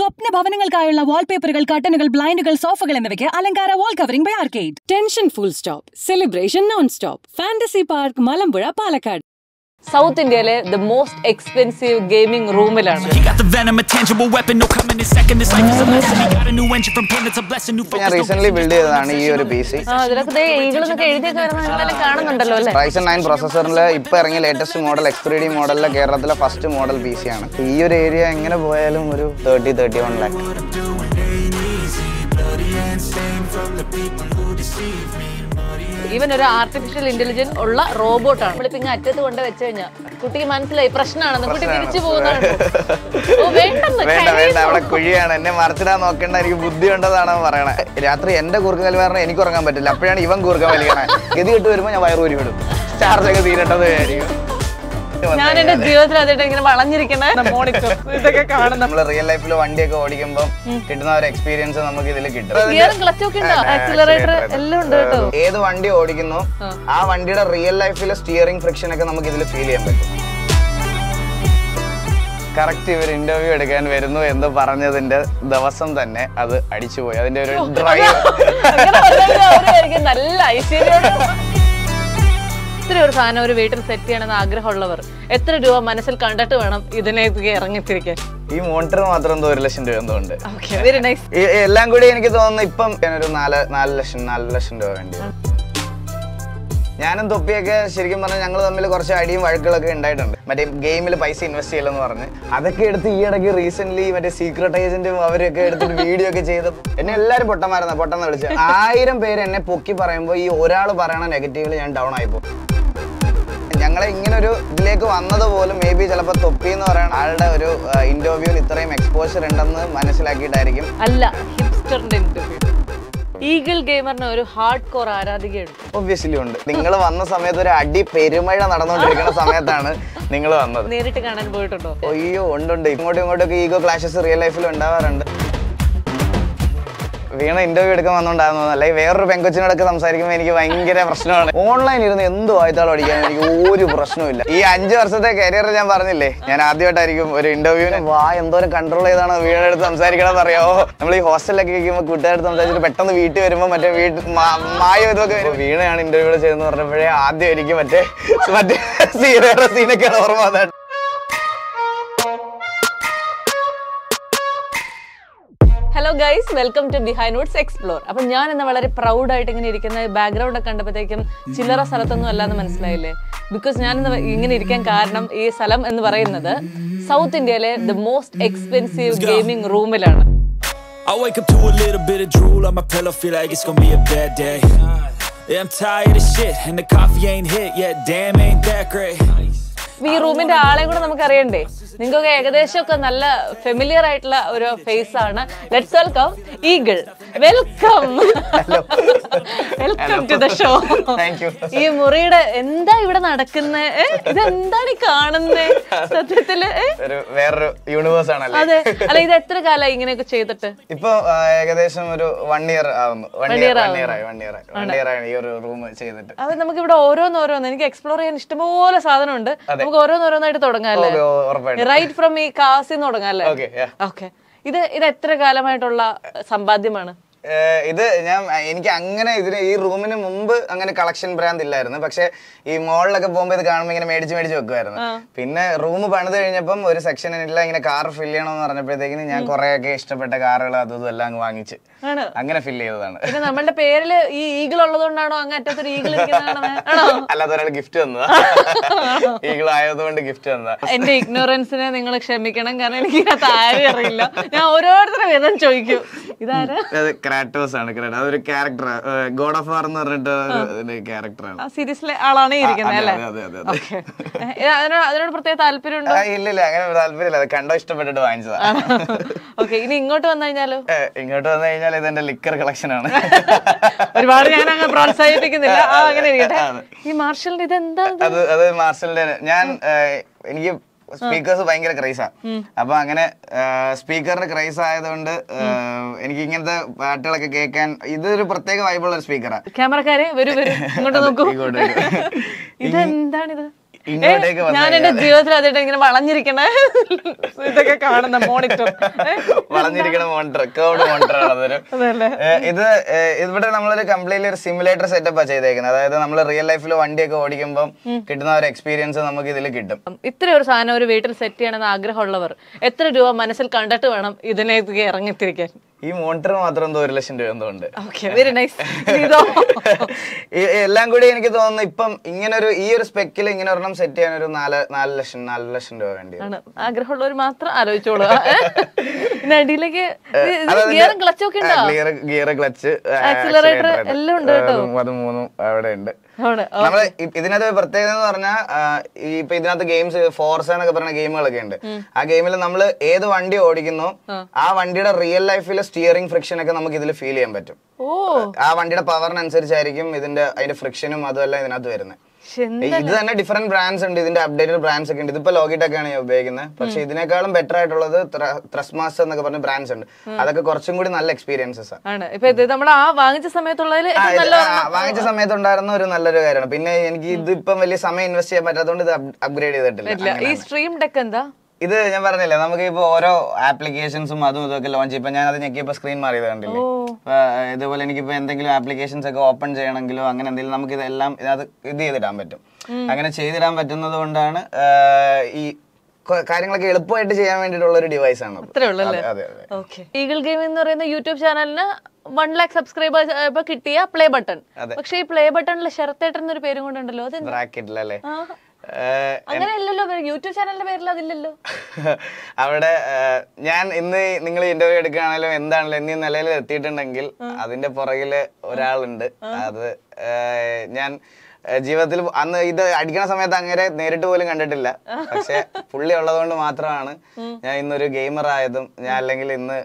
സ്വപ്ന ഭവനങ്ങൾക്കായുള്ള വാൾപേപ്പറുകൾ കട്ടനുകൾ ബ്ലൈൻഡുകൾ സോഫകൾ എന്നിവയ്ക്ക് അലങ്കാര wall covering by arcade tension full stop celebration non stop fantasy park Malampuzha Palakkad south ഇന്ത്യയിലെ ദ മോസ്റ്റ് എക്സ്പെൻസീവ് ഗെയിമിംഗ് റൂമിലാണ് ഞാൻ റീസെന്റ് ബിൽഡ് ചെയ്തതാണ് ഈ ഒരു പി സി കാണുന്നുണ്ടല്ലോ റൈസൺ നയൻ പ്രൊസസറിൽ ഇപ്പൊ ഇറങ്ങിയ latest model X three D മോഡലിലെ കേരളത്തിലെ ഫസ്റ്റ് മോഡൽ പി സി ആണ് ഈ ഒരു ഏരിയ എങ്ങനെ പോയാലും ഒരു thirty thirty one lakh even ഒരു ആർട്ടിഫിഷ്യൽ ഇന്റലിജൻസ് ഉള്ള റോബോട്ടാണ് നമ്മളിപ്പോ ഇങ്ങനെ അറ്റത്ത് കൊണ്ട് വെച്ച് കഴിഞ്ഞാൽ കുട്ടിക്ക് മനസ്സിലായി പ്രശ്നമാണെന്ന് കുട്ടി തിരിച്ചു പോകുന്നതാണ് കുഴിയാണ് എന്നെ മറച്ചിടാൻ നോക്കേണ്ട എനിക്ക് ബുദ്ധി ഉണ്ടതാണ് പറയണേ രാത്രി എന്റെ കുറുക്ക് കലി പറഞ്ഞാൽ എനിക്ക് ഉറങ്ങാൻ പറ്റില്ല അപ്പോഴാണ് ഇവൻ കുറുക്ക വലിയ ഗതി കിട്ട് വരുമ്പോൾ ഞാൻ വയറൂരി വിടും ചാർജൊക്കെ തീരേണ്ടത് ആയിരിക്കും ഞാൻ എന്റെ ജീവിതത്തിൽ അതിട്ട് ഇങ്ങനെ വളഞ്ഞിരിക്കണേ ഇതൊക്കെ കാണുന്ന നമ്മള് റിയൽ ലൈഫിൽ വണ്ടിയൊക്കെ ഓടിക്കുമ്പോൾ കിട്ടുന്ന ഒരു എക്സ്പീരിയൻസ് നമുക്ക് ഇതിൽ കിട്ടും ആക്സിലറേറ്റർ എല്ലാം ഉണ്ട് കേട്ടോ ഏത് വണ്ടി ഓടിക്കുന്നു ആ വണ്ടിയുടെ റിയൽ ലൈഫിലെ സ്റ്റിയറിംഗ് ഫ്രിക്ഷൻ ഒക്കെ നമുക്ക് ഇതിൽ ഫീൽ ചെയ്യാൻ പറ്റും കറക്റ്റ് ഇവർ ഇന്റർവ്യൂ എടുക്കാൻ വരുന്നു എന്ന് പറഞ്ഞതിന്റെ ദിവസം തന്നെ അത് അടിച്ചുപോയി അതിന്റെ ഒരു ഡ്രൈവ് നല്ല ഐശ്വര്യം ഇത്രയും ഒരു സാധനം ഒരു വീട്ടിൽ സെറ്റ് ചെയ്യണമെന്ന് ആഗ്രഹമുള്ളവർ എത്ര രൂപ മനസ്സിൽ കണ്ടിട്ട് വേണം ഇതിലേക്ക് ഇറങ്ങിത്തിരിക്കാൻ ഈ മോണിറ്റർ മാത്രം എന്തോ ഒരു ലക്ഷം രൂപ എന്തോ എല്ലാം കൂടി എനിക്ക് തോന്നുന്നു ഇപ്പം ഒരു നാല് നാല് ലക്ഷം നാല് ലക്ഷം രൂപ വേണ്ടി ഞാനും തൊപ്പിയൊക്കെ ശരിക്കും പറഞ്ഞാൽ ഞങ്ങൾ തമ്മിൽ കുറച്ച് അടിയും വഴക്കുകളൊക്കെ ഉണ്ടായിട്ടുണ്ട് മറ്റേ ഗെയിമിൽ പൈസ ഇൻവെസ്റ്റ് ചെയ്യലെന്ന് പറഞ്ഞ് അതൊക്കെ എടുത്ത് ഈ ഇടയ്ക്ക് റീസെന്റ് മറ്റേ സീക്രട്ട് ഏജന്റും അവരൊക്കെ എടുത്തിട്ട് വീഡിയോ ഒക്കെ ചെയ്ത് എന്നെ എല്ലാവരും പൊട്ടന്മാരെന്നാ പൊട്ടെന്ന് വിളിച്ച് ആയിരം പേര് എന്നെ പൊക്കി പറയുമ്പോൾ ഈ ഒരാൾ പറയണ നെഗറ്റീവില് ഞാൻ ഡൗൺ ആയിപ്പോ ഞങ്ങളെ ഇങ്ങനെ ഒരു ഇതിലേക്ക് വന്നത് പോലും മേ ബി ചിലപ്പോ തൊപ്പി എന്ന് പറയുന്ന ആളുടെ ഒരു ഇന്റർവ്യൂവിൽ ഇത്രയും എക്സ്പോഷർ ഉണ്ടെന്ന് മനസ്സിലാക്കിയിട്ടായിരിക്കും അല്ല ഈഗിൾ ഗെയിമറിന് ഒരു ഹാർഡ് കോർ ആരാധികയുണ്ട് ഒബ്വിയസ്ലി ഉണ്ട് നിങ്ങൾ വന്ന സമയത്ത് ഒരു അടി പെരുമഴ നടന്നുകൊണ്ടിരിക്കുന്ന സമയത്താണ് നിങ്ങൾ വന്നത് നേരിട്ട് കാണാൻ പോയിട്ടുണ്ടോ അയ്യോ ഉണ്ട് ഉണ്ട് ഇങ്ങോട്ടും ഇങ്ങോട്ടൊക്കെ ഈഗോ ക്ലാഷസ് റിയൽ ലൈഫിൽ ഉണ്ടാവാറുണ്ട് വീണ ഇന്റർവ്യൂ എടുക്കാൻ വന്നോണ്ടായിരുന്നു അല്ലെങ്കിൽ വേറൊരു പെങ്കൊച്ചിനോടൊക്കെ സംസാരിക്കുമ്പോൾ എനിക്ക് ഭയങ്കര പ്രശ്നമാണ് ഓൺലൈൻ ഇരുന്ന് എന്ത് വായത്താളം പഠിക്കാൻ എനിക്ക് ഒരു പ്രശ്നമില്ല ഈ അഞ്ചു വർഷത്തെ കരിയർ ഞാൻ പറഞ്ഞില്ലേ ഞാൻ ആദ്യമായിട്ടായിരിക്കും ഒരു ഇന്റർവ്യൂവിന് വാ എന്തോരം കൺട്രോൾ ചെയ്താണ് എടുത്ത് സംസാരിക്കണം പറയോ നമ്മൾ ഈ ഹോസ്റ്റലിലൊക്കെ കഴിക്കുമ്പോൾ കൂട്ടുകാരെടുത്ത് സംസാരിച്ചിട്ട് പെട്ടെന്ന് വീട്ടിൽ വരുമ്പോൾ മറ്റേ വീട്ടിൽ മായ ഇതൊക്കെ വരും വീണയാണ് ഇന്റർവ്യൂ ചെയ്തെന്ന് പറഞ്ഞപ്പോഴേ ആദ്യം എനിക്ക് മറ്റേ മറ്റേ സീനൊക്കെയാണ് ഓർമ്മ അതാണ് hello guys welcome to Behindwoods explore അപ്പൊ ഞാൻ ഇന്ന് വളരെ പ്രൗഡായിട്ട് ഇങ്ങനെ ഇരിക്കുന്ന ബാക്ക്ഗ്രൗണ്ട് ഒക്കെ കണ്ടപ്പോഴത്തേക്കും ചില്ലറ സ്ഥലത്തൊന്നും അല്ലാന്ന് മനസ്സിലായില്ലേ ബിക്കോസ് ഞാൻ ഇങ്ങനെ ഇരിക്കാൻ കാരണം ഈ സ്ഥലം എന്ന് പറയുന്നത് സൗത്ത് ഇന്ത്യയിലെ ദ മോസ്റ്റ് എക്സ്പെൻസീവ് ഗെയിമിംഗ് റൂമിലാണ് ഈ റൂമിന്റെ ആളെ കൂടെ നമുക്ക് അറിയണ്ടേ നിങ്ങൾക്ക് ഏകദേശം ഒക്കെ നല്ല ഫെമിലിയർ ആയിട്ടുള്ള ഒരു ഫേസ് ആണ് let's welcome eagle welcome welcome to the show ഈ മുറിയുടെ എന്താ ഇവിടെ നടക്കുന്നത് ഇതെന്താണ് കാണുന്നത് സത്യത്തില് വേറൊരു യൂണിവേഴ്സ് ആണ് അതെ അല്ല ഇത് എത്ര കാലമായി ഇങ്ങനെയൊക്കെ ചെയ്തിട്ട് ഇപ്പൊ ഏകദേശം ഒരു വൺ ഇയർ ആവുന്നു വൺ ഇയർ ഇയർ ആയി ഇയർ ഇയർ ഈ ഒരു റൂം ചെയ്തിട്ട് അത് നമുക്ക് ഇവിടെ ഓരോന്നോരോന്ന് എനിക്ക് എക്സ്പ്ലോർ ചെയ്യാൻ ഇഷ്ടംപോലെ സാധനമുണ്ട് നമുക്ക് ഓരോന്നോരോന്നായിട്ട് തുടങ്ങാല്ലേ റൈറ്റ് ഫ്രം ഈ കാസിന്ന് തുടങ്ങാം അല്ലേ ഓക്കെ ഇത് ഇത് എത്ര കാലമായിട്ടുള്ള സമ്പാദ്യമാണ് ഇത് ഞാൻ എനിക്ക് അങ്ങനെ ഇതിന് ഈ റൂമിന് മുമ്പ് അങ്ങനെ കളക്ഷൻ ബ്രാൻഡ് ഇല്ലായിരുന്നു പക്ഷെ ഈ മോളിലൊക്കെ പോകുമ്പോൾ ഇത് കാണുമ്പോൾ ഇങ്ങനെ മേടിച്ച് മേടിച്ച് വെക്കുമായിരുന്നു പിന്നെ റൂം പണിത് കഴിഞ്ഞപ്പം ഒരു സെക്ഷൻ എല്ലാം ഇങ്ങനെ കാർ ഫില്ല് ചെയ്യണമെന്ന് പറഞ്ഞപ്പോഴത്തേക്കിന് ഞാൻ കുറെയൊക്കെ ഇഷ്ടപ്പെട്ട കാറുകൾ അതും ഇതും എല്ലാം അങ്ങ് വാങ്ങിച്ച് അങ്ങനെ ഫില്ല് ചെയ്തതാണ് നമ്മളുടെ പേരിൽ ഈ ഈഗിൾ ഉള്ളതുകൊണ്ടാണോ അങ്ങ് ഈഗിൾ അല്ലാതെ ഒരാൾ ഗിഫ്റ്റ് തന്നത് ഈഗിൾ ആയതുകൊണ്ട് ഗിഫ്റ്റ് തന്നതാ എന്റെ ഇഗ്നോറൻസിനെ നിങ്ങൾ ക്ഷമിക്കണം കാരണം എനിക്ക് അറിയില്ല ഞാൻ ഓരോരുത്തരും വേദം ചോദിക്കും ഇതാരാ ക്രാറ്റോസ് ആണ് ക്രാറ്റോ അതൊരു ക്യാരക്ടർ ഗോഡ് ഓഫ് വാർ എന്ന് പറഞ്ഞിട്ട് ക്യാരക്ടറാണ് സീരീസിലെ ആളാണ് അതിനോട് പ്രത്യേക താല്പര്യം ഇല്ലില്ല അങ്ങനെ താല്പര്യമില്ല കണ്ടോ ഇഷ്ടപ്പെട്ടിട്ട് വാങ്ങിച്ചതാണ് ഓക്കെ ഇനി ഇങ്ങോട്ട് വന്നു കഴിഞ്ഞാലോ ഇങ്ങോട്ട് വന്നു കഴിഞ്ഞാൽ ഇത് എന്റെ ലിക്കർ കളക്ഷൻ ആണ് ഒരുപാട് ഞാൻ അങ്ങ് പ്രോത്സാഹിപ്പിക്കുന്നില്ല അങ്ങനെ ഇരിക്കട്ടെ ഈ മാർഷലിന്റെ ഇത് എന്താ അത് അത് മാർഷലിന്റെ ഞാൻ എനിക്ക് സ്പീക്കേഴ്സ് ഭയങ്കര ക്രൈസാ അപ്പൊ അങ്ങനെ സ്പീക്കറിന് ക്രൈസ് ആയതുകൊണ്ട് എനിക്ക് ഇങ്ങനത്തെ പാട്ടുകളൊക്കെ കേൾക്കാൻ ഇതൊരു പ്രത്യേക വൈബുള്ള ഒരു സ്പീക്കറാണ് ക്യാമറക്കാരെ വരും വരും ഇങ്ങോട്ട് നോക്കൂ ഇതെന്താണിത് ഞാൻ എന്റെ ജീവിതത്തിൽ അതിട്ട് ഇങ്ങനെ വളഞ്ഞിരിക്കണ ഇതൊക്കെ കാണുന്ന മോണിറ്റർ വളഞ്ഞിരിക്കണ മോണിറ്റർ കേർഡ് മോണിറ്റർ ഇത് ഇവിടെ നമ്മളൊരു കംപ്ലീറ്റ്ലി ഒരു സിമുലേറ്റർ സെറ്റപ്പാ ചെയ്തേക്കുന്നത് അതായത് നമ്മൾ റിയൽ ലൈഫിൽ വണ്ടിയൊക്കെ ഓടിക്കുമ്പോൾ കിട്ടുന്ന ഒരു എക്സ്പീരിയൻസ് നമുക്ക് ഇതിൽ കിട്ടും ഇത്ര ഒരു സാധനം ഒരു വീട്ടിൽ സെറ്റ് ചെയ്യണമെന്ന് ആഗ്രഹമുള്ളവർ എത്ര രൂപ മനസ്സിൽ കണ്ടിട്ട് വേണം ഇതിനെ ഇറങ്ങിത്തിരിക്കാൻ ഈ മോണിറ്റർ മാത്രം എന്തോ ഒരു ലക്ഷം രൂപ എന്തോ ഉണ്ട് എല്ലാം കൂടി എനിക്ക് തോന്നുന്നു ഇപ്പം ഇങ്ങനെ ഒരു ഈ ഒരു സ്പെക്കിൽ ഇങ്ങനെ ഒരെണ്ണം സെറ്റ് ചെയ്യാൻ ഒരു നാല് നാല് ലക്ഷം നാല് ലക്ഷം രൂപ വേണ്ടി ആഗ്രഹമുള്ളവർ മാത്രം ആലോചിച്ചോളൂ ഗിയർ ക്ലച്ച് എല്ലാം ഉണ്ട് അത് മൂന്നും അവിടെ ഉണ്ട് നമ്മള് ഇതിനകത്ത് പ്രത്യേകത എന്ന് പറഞ്ഞാൽ ഇപ്പൊ ഇതിനകത്ത് ഗെയിംസ് ഫോർസ് എന്നൊക്കെ പറഞ്ഞ ഗെയിമുകളൊക്കെ ഉണ്ട് ആ ഗെയിമിൽ നമ്മൾ ഏത് വണ്ടി ഓടിക്കുന്നു ആ വണ്ടിയുടെ റിയൽ ലൈഫിലെ സ്റ്റിയറിംഗ് ഫ്രിക്ഷൻ ഒക്കെ നമുക്ക് ഇതിൽ ഫീൽ ചെയ്യാൻ പറ്റും ആ വണ്ടിയുടെ പവറിനനുസരിച്ചായിരിക്കും ഇതിന്റെ അതിന്റെ ഫ്രിക്ഷനും അതുമല്ല ഇതിനകത്ത് വരുന്നത് ഇത് തന്നെ ഡിഫറെന്റ് ബ്രാൻഡ്സ് ഉണ്ട് ഇതിന്റെ അപ്ഡേറ്റഡ് ബ്രാൻഡ്സ് ഒക്കെ ഉണ്ട് ഇതിപ്പോ ലോഗിടെക്കാണ് ഞാൻ ഉപയോഗിക്കുന്നത് പക്ഷെ ഇതിനേക്കാളും ബെറ്റർ ആയിട്ടുള്ളത് ത്രസ്മാസ് എന്നൊക്കെ പറഞ്ഞ ബ്രാൻഡ്സ് ഉണ്ട് അതൊക്കെ കുറച്ചും കൂടി നല്ല എക്സ്പീരിയൻസസ് ആണ് വാങ്ങിച്ച സമയത്ത് ഉണ്ടായിരുന്ന ഒരു നല്ലൊരു കാര്യമാണ് പിന്നെ എനിക്ക് ഇതിപ്പം വലിയ സമയം ഇൻവെസ്റ്റ് ചെയ്യാൻ പറ്റാത്തതുകൊണ്ട് ഇത് അപ്ഗ്രേഡ് ചെയ്തിട്ടില്ല ഈ സ്ട്രീം ഡെക്ക് എന്താ ഇത് ഞാൻ പറഞ്ഞില്ലേ നമുക്ക് ഇപ്പൊ ഓരോ ആപ്ലിക്കേഷൻസും അതും ഇതൊക്കെ ലോഞ്ച് ഇപ്പൊ ഞാൻ അത് ഞെക്കിയപ്പോ സ്ക്രീൻ മാറിയത് കണ്ടില്ലേ ഇതുപോലെ എനിക്കിപ്പോ എന്തെങ്കിലും ആപ്ലിക്കേഷൻസ് ഒക്കെ ഓപ്പൺ ചെയ്യണമെങ്കിലോ അങ്ങനെ എന്തെങ്കിലും നമുക്ക് ഇതെല്ലാം ഇതിനകത്ത് ഇത് ചെയ്തിടാൻ പറ്റും അങ്ങനെ ചെയ്തിടാൻ പറ്റുന്നത് കൊണ്ടാണ് ഈ കാര്യങ്ങളൊക്കെ എളുപ്പമായിട്ട് ചെയ്യാൻ വേണ്ടിയിട്ടുള്ള ഒരു ഡിവൈസ് ആണ് അത്രേ ഉള്ളൂ അല്ലേ ഈഗിൾ ഗെയിം എന്ന് പറയുന്ന യൂട്യൂബ് ചാനലിന് വൺ ലാക്ക് സബ്സ്ക്രൈബേഴ്സ് ഇപ്പൊ കിട്ടിയ പ്ലേ ബട്ടൺ പക്ഷെ ഈ പ്ലേ ബട്ടണിൽ ശരത്തേട്ടൻ എന്നൊരു പേരും കൊണ്ടുണ്ടല്ലോ അത് ബ്രാക്കറ്റിലല്ലേ യൂട്യൂബ് ചാനലിന്റെ പേരിൽ അതില്ലല്ലോ അവിടെ ഞാൻ ഇന്ന് നിങ്ങൾ ഇന്റർവ്യൂ എടുക്കുകയാണെങ്കിലും എന്താണല്ലോ എന്നീ നിലയിൽ എത്തിയിട്ടുണ്ടെങ്കിൽ അതിന്റെ പുറകില് ഒരാളുണ്ട് അത് ഞാൻ ജീവിതത്തിൽ അന്ന് ഇത് അടിക്കണ സമയത്ത് അങ്ങനെ നേരിട്ട് പോലും കണ്ടിട്ടില്ല പക്ഷെ പുള്ളി ഉള്ളതുകൊണ്ട് മാത്രമാണ് ഞാൻ ഇന്നൊരു ഗെയിമർ ആയതും ഞാൻ അല്ലെങ്കിൽ ഇന്ന്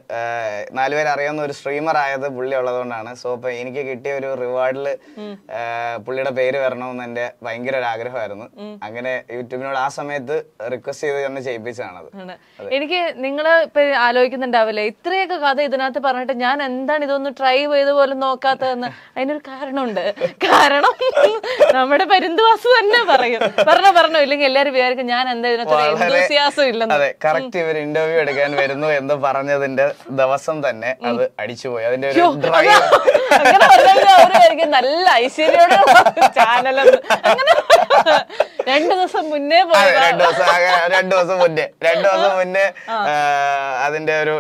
നാലുപേർ അറിയാവുന്ന ഒരു സ്ട്രീമർ ആയത് പുള്ളി ഉള്ളതുകൊണ്ടാണ് സോ ഇപ്പൊ എനിക്ക് കിട്ടിയ ഒരു റിവാർഡിൽ പുള്ളിയുടെ പേര് വരണമെന്ന് എന്റെ ഭയങ്കര ഒരു ആഗ്രഹമായിരുന്നു അങ്ങനെ യൂട്യൂബിനോട് ആ സമയത്ത് റിക്വസ്റ്റ് ചെയ്ത് തന്നെ ചെയ്യിപ്പിച്ചതാണത് എനിക്ക് നിങ്ങൾ ഇപ്പൊ ആലോചിക്കുന്നുണ്ടാവില്ലേ ഇത്രയൊക്കെ കഥ ഇതിനകത്ത് പറഞ്ഞിട്ട് ഞാൻ എന്താണ് ഇതൊന്ന് ട്രൈ ചെയ്ത പോലെ നോക്കാത്തതെന്ന് അതിനൊരു കാരണമുണ്ട് കാരണം നമ്മുടെ പെരുന്തുവാസു തന്നെ പറയും പറഞ്ഞു പറഞ്ഞു ഇല്ലെങ്കിൽ എല്ലാരും വിചാരിക്കും ഞാൻ എന്താ അതെ കറക്റ്റ് ഇവർ ഇന്റർവ്യൂ എടുക്കാൻ വരുന്നു എന്ന് പറഞ്ഞതിന്റെ ദിവസം തന്നെ അത് അടിച്ചുപോയി അതിന്റെ ഒരു ഡ്രൈ അങ്ങനെ നല്ല ഐശ്വര്യോടെ ചാനലെന്ന് അങ്ങനെ രണ്ടു ദിവസം മുന്നേ രണ്ടു ദിവസം രണ്ടു ദിവസം മുന്നേ രണ്ടു ദിവസം മുന്നേ അതിന്റെ ഒരു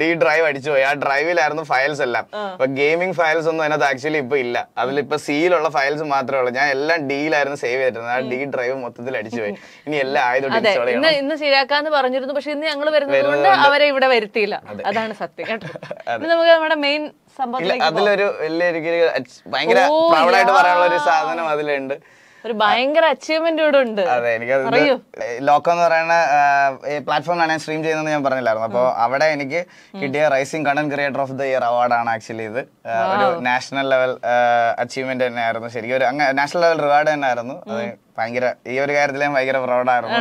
ഡി ഡ്രൈവ് അടിച്ചു പോയി ആ ഡ്രൈവിലായിരുന്നു ഫയൽസ് എല്ലാം അപ്പൊ ഗെയിമിംഗ് ഫയൽസ് ഒന്നും അതിനകത്ത് ആക്ച്വലി ഇപ്പൊ ഇല്ല അതിലിപ്പൊ സിയിലുള്ള ഫയൽസ് മാത്രമേ ഉള്ളൂ ഞാൻ എല്ലാം ഡിയിലായിരുന്നു സേവ് ചെയ്തിരുന്നത് ആ ഡി ഡ്രൈവ് മൊത്തത്തിൽ അടിച്ചു പോയി ഇനി എല്ലാം ആയതുകൊണ്ട് ഇന്ന് ശരിയാക്കാന്ന് പറഞ്ഞിരുന്നു പക്ഷെ ഇന്ന് ഞങ്ങൾ വരുന്നത് അവരെ ഇവിടെ വരുത്തിയില്ല അതാണ് സത്യം കേട്ടോ നമുക്ക് നമ്മുടെ മെയിൻ അതിലൊരു വലിയൊരു ഭയങ്കര പ്രൗഡായിട്ട് പറയാനുള്ള ഒരു സാധനം അതിലുണ്ട് ഒരു ഭയങ്കര അച്ചീവ്മെന്റ് ഇവിടെ ഉണ്ട് അതെ എനിക്ക് ലോക്കം എന്ന് പറയുന്ന പ്ലാറ്റ്ഫോമിലാണ് ഞാൻ സ്ട്രീം ചെയ്യുന്നത് ഞാൻ പറഞ്ഞില്ലായിരുന്നു അപ്പോൾ അവിടെ എനിക്ക് കിട്ടിയ rising content creator of the year award ആണ് ആക്ച്വലി ഇത് ഒരു നാഷണൽ ലെവൽ അച്ചീവ്മെന്റ് തന്നെയായിരുന്നു ശരിക്കും ഒരു നാഷണൽ ലെവൽ റിവാർഡ് തന്നെയായിരുന്നു ഭയങ്കര ഈ ഒരു കാര്യത്തിൽ ഞാൻ ഭയങ്കര പ്രൗഡായിരുന്നു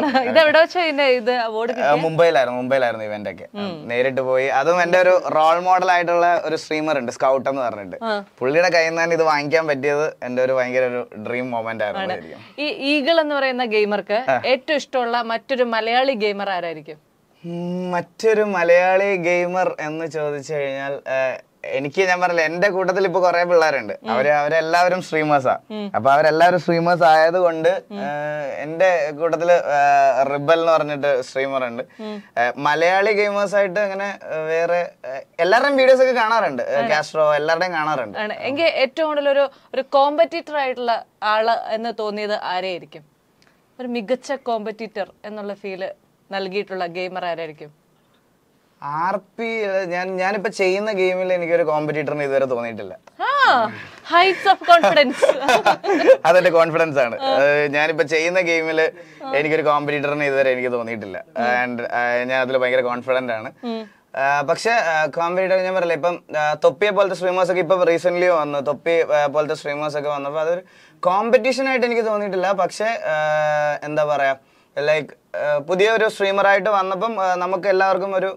മുംബൈയിലായിരുന്നു മുംബൈയിലായിരുന്നു ഇവന്റ് ഒക്കെ നേരിട്ട് പോയി അതും എന്റെ ഒരു റോൾ മോഡൽ ആയിട്ടുള്ള ഒരു സ്ട്രീമർ ഉണ്ട് സ്കൗട്ട് എന്ന് പറഞ്ഞിട്ട് പുള്ളിയുടെ കയ്യിൽ നിന്ന് ഇത് വാങ്ങിക്കാൻ പറ്റിയത് എന്റെ ഒരു ഭയങ്കര ഒരു ഡ്രീം മൊമെന്റ് ആയിരുന്നു ഈ ഈഗിൾ എന്ന് പറയുന്ന ഗെയിമർക്ക് ഏറ്റവും ഇഷ്ടമുള്ള മറ്റൊരു മലയാളി ഗെയിമർ ആരായിരിക്കും മറ്റൊരു മലയാളി ഗെയിമർ എന്ന് ചോദിച്ചു കഴിഞ്ഞാൽ എനിക്ക് ഞാൻ പറഞ്ഞില്ല എന്റെ കൂട്ടത്തിൽ ഇപ്പൊ കൊറേ പിള്ളേരുണ്ട് അവര് അവരെല്ലാവരും സ്ട്രീമേഴ്സാ അപ്പൊ അവരെല്ലാവരും സ്ട്രീമേഴ്സ് ആയതുകൊണ്ട് എന്റെ കൂട്ടത്തില് റിബൽ എന്ന് പറഞ്ഞിട്ട് സ്ട്രീമർ ഉണ്ട് മലയാളി ഗെയിമേഴ്സ് ആയിട്ട് അങ്ങനെ വേറെ എല്ലാവരുടെയും വീഡിയോസ് ഒക്കെ കാണാറുണ്ട് കാസ്ട്രോ എല്ലാവരുടെയും കാണാറുണ്ട് എനിക്ക് ഏറ്റവും കൂടുതൽ ഒരു ഒരു കോമ്പറ്റീറ്റർ ആയിട്ടുള്ള ആള് എന്ന് തോന്നിയത് ആരെയായിരിക്കും ഒരു മികച്ച കോമ്പറ്റീറ്റർ എന്നുള്ള ഫീല് നൽകിയിട്ടുള്ള ഗെയിമർ ആരായിരിക്കും ആർ പി ഞാൻ ഞാനിപ്പോ ചെയ്യുന്ന ഗെയിമിൽ എനിക്ക് ഒരു കോമ്പറ്റീറ്ററിന് ഇതുവരെ തോന്നിയിട്ടില്ല അതെന്റെ കോൺഫിഡൻസ് ആണ് ഞാനിപ്പോ ചെയ്യുന്ന ഗെയിമിൽ എനിക്കൊരു കോമ്പറ്റീറ്ററിന് ഇതുവരെ എനിക്ക് തോന്നിയിട്ടില്ല ആൻഡ് ഞാൻ അതിൽ ഭയങ്കര കോൺഫിഡന്റ് ആണ് പക്ഷെ കോമ്പറ്റീറ്റർ ഞാൻ പറയില്ല ഇപ്പം തൊപ്പിയെ പോലത്തെ സ്ട്രീമേഴ്സ് ഒക്കെ ഇപ്പൊ റീസെന്റ് വന്നു തൊപ്പി പോലത്തെ സ്ട്രീമേഴ്സ് ഒക്കെ വന്നപ്പോൾ അതൊരു കോമ്പറ്റീഷൻ ആയിട്ട് എനിക്ക് തോന്നിയിട്ടില്ല പക്ഷെ എന്താ പറയാ ലൈക്ക് പുതിയ ഒരു ആയിട്ട് വന്നപ്പം നമുക്ക് എല്ലാവർക്കും ഒരു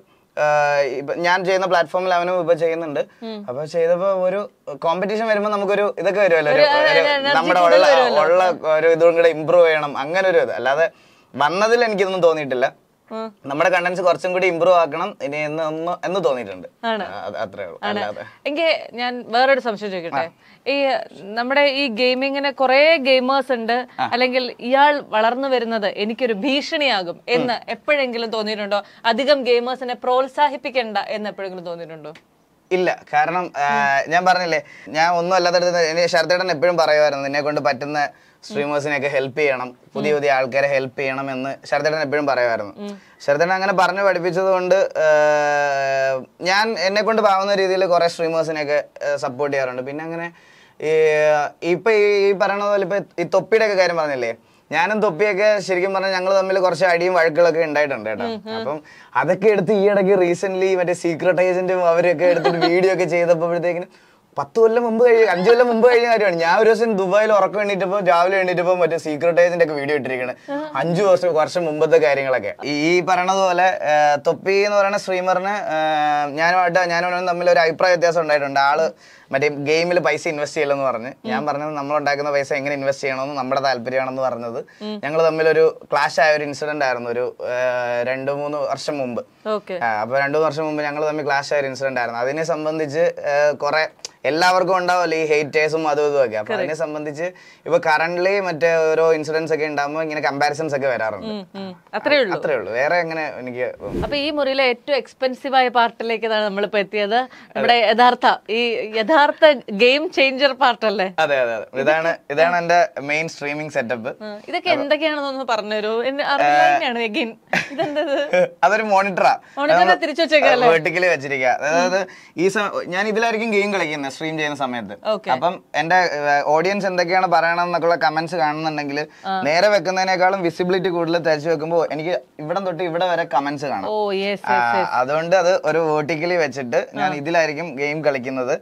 ഞാൻ ചെയ്യുന്ന പ്ലാറ്റ്ഫോമിൽ അവനും ഇപ്പൊ ചെയ്യുന്നുണ്ട് അപ്പൊ ചെയ്തപ്പോ ഒരു കോമ്പറ്റീഷൻ വരുമ്പോ നമുക്കൊരു ഇതൊക്കെ വരുമല്ലോ നമ്മുടെ ഉള്ള ഉള്ള ഒരു ഇതും കൂടെ ഇമ്പ്രൂവ് ചെയ്യണം അങ്ങനെ ഒരു ഇത് അല്ലാതെ വന്നതിൽ എനിക്കിതൊന്നും തോന്നിയിട്ടില്ല നമ്മുടെ കണ്ടൻസ് കുറച്ചും കൂടി ഇമ്പ്രൂവ് ആക്കണം ഇനി എന്ന് എന്ന് തോന്നിയിട്ടുണ്ട് അത്രേ ഉള്ളൂ എനിക്ക് ഞാൻ വേറൊരു സംശയം ചോദിക്കട്ടെ ഈ നമ്മുടെ ഈ ഗെയിമിങ്ങിന് കുറെ ഗെയിമേഴ്സ് ഉണ്ട് അല്ലെങ്കിൽ ഇയാൾ വളർന്നു വരുന്നത് എനിക്കൊരു ഭീഷണിയാകും എന്ന് എപ്പോഴെങ്കിലും തോന്നിയിട്ടുണ്ടോ അധികം ഗെയിമേഴ്സിനെ പ്രോത്സാഹിപ്പിക്കേണ്ട എന്ന് എപ്പോഴെങ്കിലും തോന്നിയിട്ടുണ്ടോ ഇല്ല കാരണം ഞാൻ പറഞ്ഞില്ലേ ഞാൻ ഒന്നും അല്ലാത്ത ശരദേടൻ എപ്പോഴും പറയുമായിരുന്നു നിന്നെ കൊണ്ട് പറ്റുന്ന സ്ട്രീമേഴ്സിനെയൊക്കെ ഹെൽപ്പ് ചെയ്യണം പുതിയ പുതിയ ആൾക്കാരെ ഹെൽപ്പ് ചെയ്യണം എന്ന് ശരതേട്ടൻ എപ്പോഴും പറയുമായിരുന്നു ശരതേട്ടൻ അങ്ങനെ പറഞ്ഞു പഠിപ്പിച്ചത് കൊണ്ട് ഞാൻ എന്നെ കൊണ്ട് പാവുന്ന രീതിയിൽ കുറെ സ്ട്രീമേഴ്സിനെയൊക്കെ സപ്പോർട്ട് ചെയ്യാറുണ്ട് പിന്നെ അങ്ങനെ ഇപ്പൊ ഈ പറയണ പോലെ ഇപ്പൊ ഈ തൊപ്പിയുടെ ഒക്കെ കാര്യം പറഞ്ഞില്ലേ ഞാനും തൊപ്പിയൊക്കെ ശരിക്കും പറഞ്ഞാൽ ഞങ്ങൾ തമ്മിൽ കുറച്ച് അടിയും വഴക്കുകളൊക്കെ ഉണ്ടായിട്ടുണ്ട് കേട്ടോ അപ്പം അതൊക്കെ എടുത്ത് ഈ ഇടയ്ക്ക് റീസെന്റ് മറ്റേ സീക്രട്ട് ഏജന്റും അവരൊക്കെ എടുത്തിട്ട് വീഡിയോ ഒക്കെ ചെയ്തപ്പോഴത്തേക്കിനും പത്ത് കൊല്ലം മുമ്പ് കഴിഞ്ഞ അഞ്ചു കൊല്ലം മുമ്പ് കഴിഞ്ഞ കാര്യമാണ് ഞാൻ ഒരു ദിവസം ദുബായിൽ ഉറക്കം എണ്ണീറ്റപ്പോൾ രാവിലെ എണ്ണീറ്റപ്പോൾ മറ്റേ സീക്രട്ട് ഏജന്റ് ഒക്കെ വീഡിയോ ഇട്ടിരിക്കണേ അഞ്ചു വർഷം വർഷം മുമ്പത്തെ കാര്യങ്ങളൊക്കെ ഈ പറയണത് പോലെ തൊപ്പി എന്ന് പറയുന്ന സ്ട്രീമറിന് ഞാനുമായിട്ട് ഞാനും തമ്മിൽ ഒരു അഭിപ്രായ വ്യത്യാസം ഉണ്ടായിട്ടുണ്ട് ആള് മറ്റേ ഗെയിമിൽ പൈസ ഇൻവെസ്റ്റ് ചെയ്യലെന്ന് പറഞ്ഞ് ഞാൻ പറഞ്ഞത് നമ്മൾ ഉണ്ടാക്കുന്ന പൈസ എങ്ങനെ ഇൻവെസ്റ്റ് ചെയ്യണമെന്ന് നമ്മുടെ താല്പര്യമാണെന്ന് പറഞ്ഞത് ഞങ്ങൾ തമ്മിൽ ഒരു ക്ലാഷ് ആയ ഒരു ഇൻസിഡന്റ് ആയിരുന്നു ഒരു രണ്ടു മൂന്ന് വർഷം മുമ്പ് അപ്പൊ രണ്ടു മൂന്ന് വർഷം മുമ്പ് ഞങ്ങൾ തമ്മിൽ ക്ലാഷ് ആയ ഒരു ഇൻസിഡന്റ് ആയിരുന്നു അതിനെ സംബന്ധിച്ച് കുറെ എല്ലാവർക്കും ഉണ്ടാവുമല്ലോ ഈ ഹേറ്റേഴ്സും അതും ഇതും ഒക്കെ അപ്പൊ അതിനെ സംബന്ധിച്ച് ഇപ്പൊ കറന്റ്ലി മറ്റേ ഓരോ ഇൻസിഡൻസ് ഒക്കെ ഉണ്ടാകുമ്പോൾ ഇങ്ങനെ കമ്പാരിസൺസ് ഒക്കെ വരാറുണ്ട് അത്രേ ഉള്ളൂ അത്രേ ഉള്ളൂ വേറെ എങ്ങനെ എനിക്ക് അപ്പൊ ഈ മുറിയിലെ ഏറ്റവും എക്സ്പെൻസീവ് ആയ പാർട്ടിലേക്ക് നമ്മളിപ്പോ എത്തിയത് നമ്മുടെ യഥാർത്ഥ ഈ യഥാർത്ഥ യഥാർത്ഥ ഗെയിം ചേഞ്ചർ പാർട്ട് അതെ അതെ അതെ ഇതാണ് ഇതാണ് എന്റെ മെയിൻ സ്ട്രീമിംഗ് സെറ്റപ്പ് ഇതൊക്കെ എന്തൊക്കെയാണെന്നൊന്ന് പറഞ്ഞു അതൊരു മോണിറ്ററാ വെർട്ടിക്കലി വെച്ചിരിക്കുക അതായത് ഈ ഞാൻ ഇതിലായിരിക്കും ഗെയിം കളിക്കുന്നത് സ്ട്രീം ചെയ്യുന്ന സമയത്ത് അപ്പം എന്റെ ഓഡിയൻസ് എന്തൊക്കെയാണ് പറയണം എന്നൊക്കെയുള്ള കമന്റ്സ് കാണുന്നുണ്ടെങ്കിൽ നേരെ വെക്കുന്നതിനേക്കാളും വിസിബിലിറ്റി കൂടുതൽ തയ്ച്ചു വെക്കുമ്പോൾ എനിക്ക് ഇവിടെ തൊട്ട് ഇവിടെ വരെ കമന്റ്സ് കാണാം അതുകൊണ്ട് അത് ഒരു വേർട്ടിക്കലി വെച്ചിട്ട് ഞാൻ ഇതിലായിരിക്കും ഗെയിം കളിക്കുന്നത്